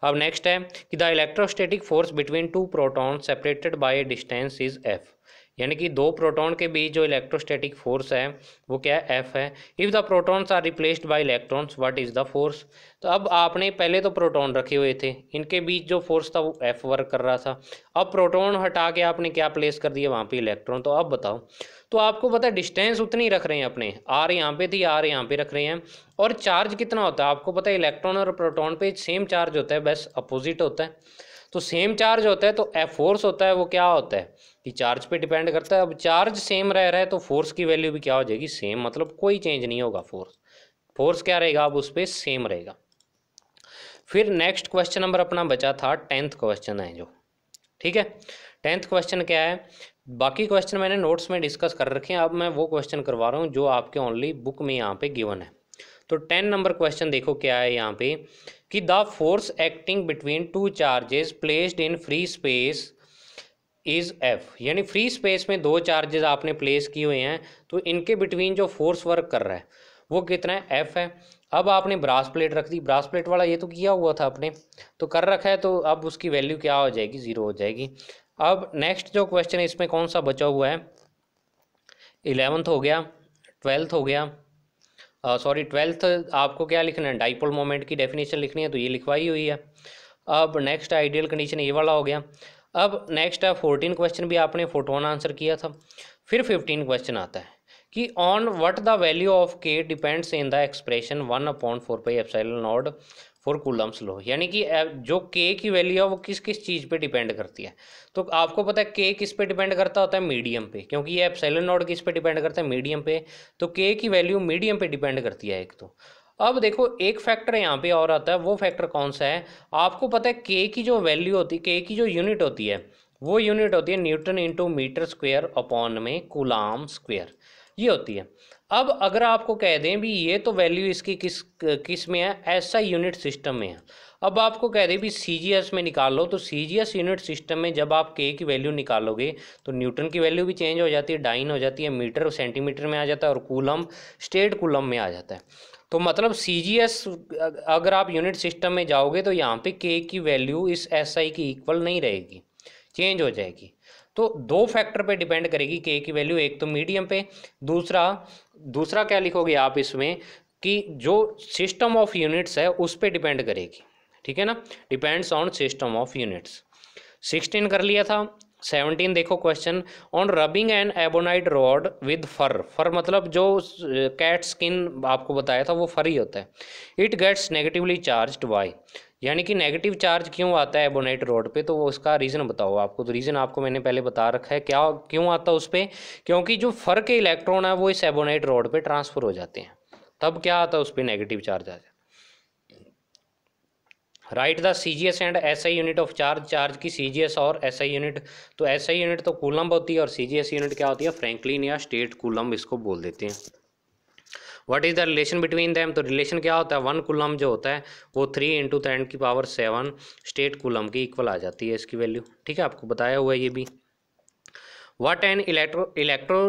अब नेक्स्ट है कि the electrostatic force between two proton separated a distance is F यानी कि दो प्रोटॉन के बीच जो इलेक्ट्रोस्टैटिक फोर्स है वो क्या है एफ है if the protons are replaced by electrons what is the force तो अब आपने पहले तो प्रोटॉन रखे हुए थे इनके बीच जो फोर्स था वो एफ वर्क कर रहा था अब प्रोटॉन हटा के आपने क्या प्लेस कर दिया वहाँ पे इलेक्ट्रॉन तो अब बताओ तो आपको पता है डिस्टेंस उतनी रख रहे हैं अपने आर यहाँ पे थी आर यहाँ पे रख रहे हैं और चार्ज कितना होता है आपको पता है इलेक्ट्रॉन और प्रोटॉन पे सेम चार्ज होता है बस अपोजिट होता है तो सेम चार्ज होता है तो एफ फोर्स होता है वो क्या होता है कि चार्ज पे डिपेंड करता है अब चार्ज सेम रह रहा है तो फोर्स की वैल्यू भी क्या हो जाएगी सेम मतलब कोई चेंज नहीं होगा फोर्स फोर्स क्या रहेगा अब उस पर सेम रहेगा फिर नेक्स्ट क्वेश्चन नंबर अपना बचा था टेंथ क्वेश्चन है जो ठीक है टेंथ क्वेश्चन क्या है बाकी क्वेश्चन मैंने नोट्स में डिस्कस कर रखे हैं अब मैं वो क्वेश्चन करवा रहा हूँ जो आपके ओनली बुक में यहाँ पे गिवन है तो टेन नंबर क्वेश्चन देखो क्या है यहाँ पे कि the force acting between two charges placed in free space is F यानी फ्री स्पेस में दो चार्जेस आपने प्लेस किए हुए हैं तो इनके बिटवीन जो फोर्स वर्क कर रहा है वो कितना है एफ है अब आपने ब्रास प्लेट रख दी ब्रास प्लेट वाला ये तो किया हुआ था आपने तो कर रखा है तो अब उसकी वैल्यू क्या हो जाएगी ज़ीरो हो जाएगी अब नेक्स्ट जो क्वेश्चन है इसमें कौन सा बचा हुआ है इलेवंथ हो गया ट्वेल्थ हो गया सॉरी ट्वेल्थ आपको क्या लिखना है डाइपोल मोमेंट की डेफिनेशन लिखनी है तो ये लिखवाई हुई है अब नेक्स्ट आइडियल कंडीशन ये वाला हो गया अब नेक्स्ट है फोर्टीन क्वेश्चन भी आपने फोटोन आंसर किया था फिर फिफ्टीन क्वेश्चन आता है कि on what the value of k depends in the expression one upon four pi epsilon naught for Coulomb's law यानी कि जो के की वैल्यू है वो किस किस चीज़ पे डिपेंड करती है तो आपको पता है के किस पे डिपेंड करता होता है मीडियम पे क्योंकि ये एप्साइलन नॉड किस पे डिपेंड करता है मीडियम पे तो के की वैल्यू मीडियम पे डिपेंड करती है एक तो अब देखो एक फैक्टर यहाँ पे और आता है वो फैक्टर कौन सा है आपको पता है के की जो वैल्यू होती है के की जो यूनिट होती है वो यूनिट होती है newton into metre square upon में कुलाम स्क्वेयर ये होती है अब अगर आपको कह दें भी ये तो वैल्यू इसकी किस किस में है ऐसा यूनिट सिस्टम में है अब आपको कह दें भी सी जी एस में निकाल लो तो C G S unit system में जब आप के की वैल्यू निकालोगे तो न्यूटन की वैल्यू भी चेंज हो जाती है डाइन हो जाती है मीटर सेंटीमीटर में आ जाता है और कूलम स्टेट कूलम में आ जाता है तो मतलब सी जी एस अगर आप यूनिट सिस्टम में जाओगे तो यहाँ पे के की वैल्यू इस एस आई की इक्वल नहीं रहेगी चेंज हो जाएगी तो दो फैक्टर पे डिपेंड करेगी के की वैल्यू एक तो मीडियम पे दूसरा दूसरा क्या लिखोगे आप इसमें कि जो सिस्टम ऑफ यूनिट्स है उस पर डिपेंड करेगी ठीक है ना depends on system of units sixteen कर लिया था सेवनटीन देखो question on rubbing and ebonite rod with fur fur मतलब जो कैट स्किन आपको बताया था वो फर ही होता है it gets negatively charged why यानी कि नेगेटिव चार्ज क्यों आता है एबोनाइट रोड पे तो वो उसका रीज़न बताओ आपको तो रीज़न आपको मैंने पहले बता रखा है क्या क्यों आता है उस पर क्योंकि जो फर के इलेक्ट्रॉन है वो इस एबोनाइट रोड पर ट्रांसफ़र हो जाते हैं तब क्या आता है उस पर नेगेटिव चार्ज आ जाता है write the C G S and S I unit of charge charge की सी जी एस और एस आई यूनिट तो एस आई यूनिट तो कूलम्ब होती है और सी जी एस यूनिट क्या होती है फ्रैंकलिन या स्टेट कूलम्ब इसको बोल देते हैं what is the relation between them तो रिलेशन क्या होता है वन कुलम जो होता है वो थ्री इंटू टेन की पावर सेवन स्टेट कुलम की इक्वल आ जाती है इसकी वैल्यू ठीक है आपको बताया हुआ है ये भी what an electro electro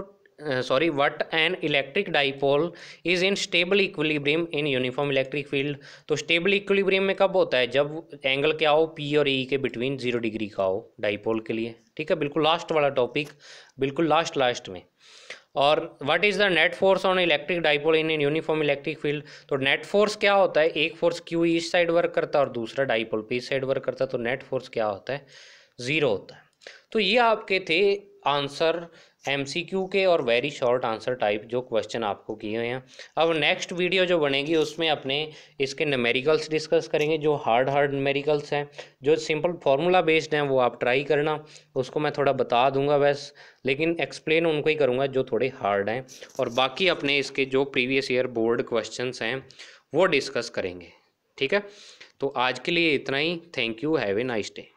sorry what an electric dipole is in stable equilibrium in uniform electric field तो स्टेबल इक्विलिब्रियम में कब होता है जब एंगल क्या हो पी और E के बिटवीन जीरो डिग्री का हो डाइपोल के लिए ठीक है बिल्कुल लास्ट वाला टॉपिक बिल्कुल लास्ट लास्ट में और what is the net force on electric dipole in in uniform electric field तो नेट फोर्स क्या होता है एक फोर्स क्यू इस साइड वर्क करता है और दूसरा डाइपोल पे इस साइड वर्क करता है तो नेट फोर्स क्या होता है ज़ीरो होता है तो ये आपके थे आंसर एम के और वेरी शॉर्ट आंसर टाइप जो क्वेश्चन आपको किए हुए हैं अब नेक्स्ट वीडियो जो बनेगी उसमें अपने इसके नमेरिकल्स डिस्कस करेंगे जो हार्ड हार्ड नमेरिकल्स हैं जो सिंपल फार्मूला बेस्ड हैं वो आप ट्राई करना उसको मैं थोड़ा बता दूंगा बस लेकिन एक्सप्लेन उनको ही करूँगा जो थोड़े हार्ड हैं और बाकी अपने इसके जो प्रीवियस ईयर बोर्ड क्वेश्चन हैं वो डिस्कस करेंगे ठीक है तो आज के लिए इतना ही thank you have a nice day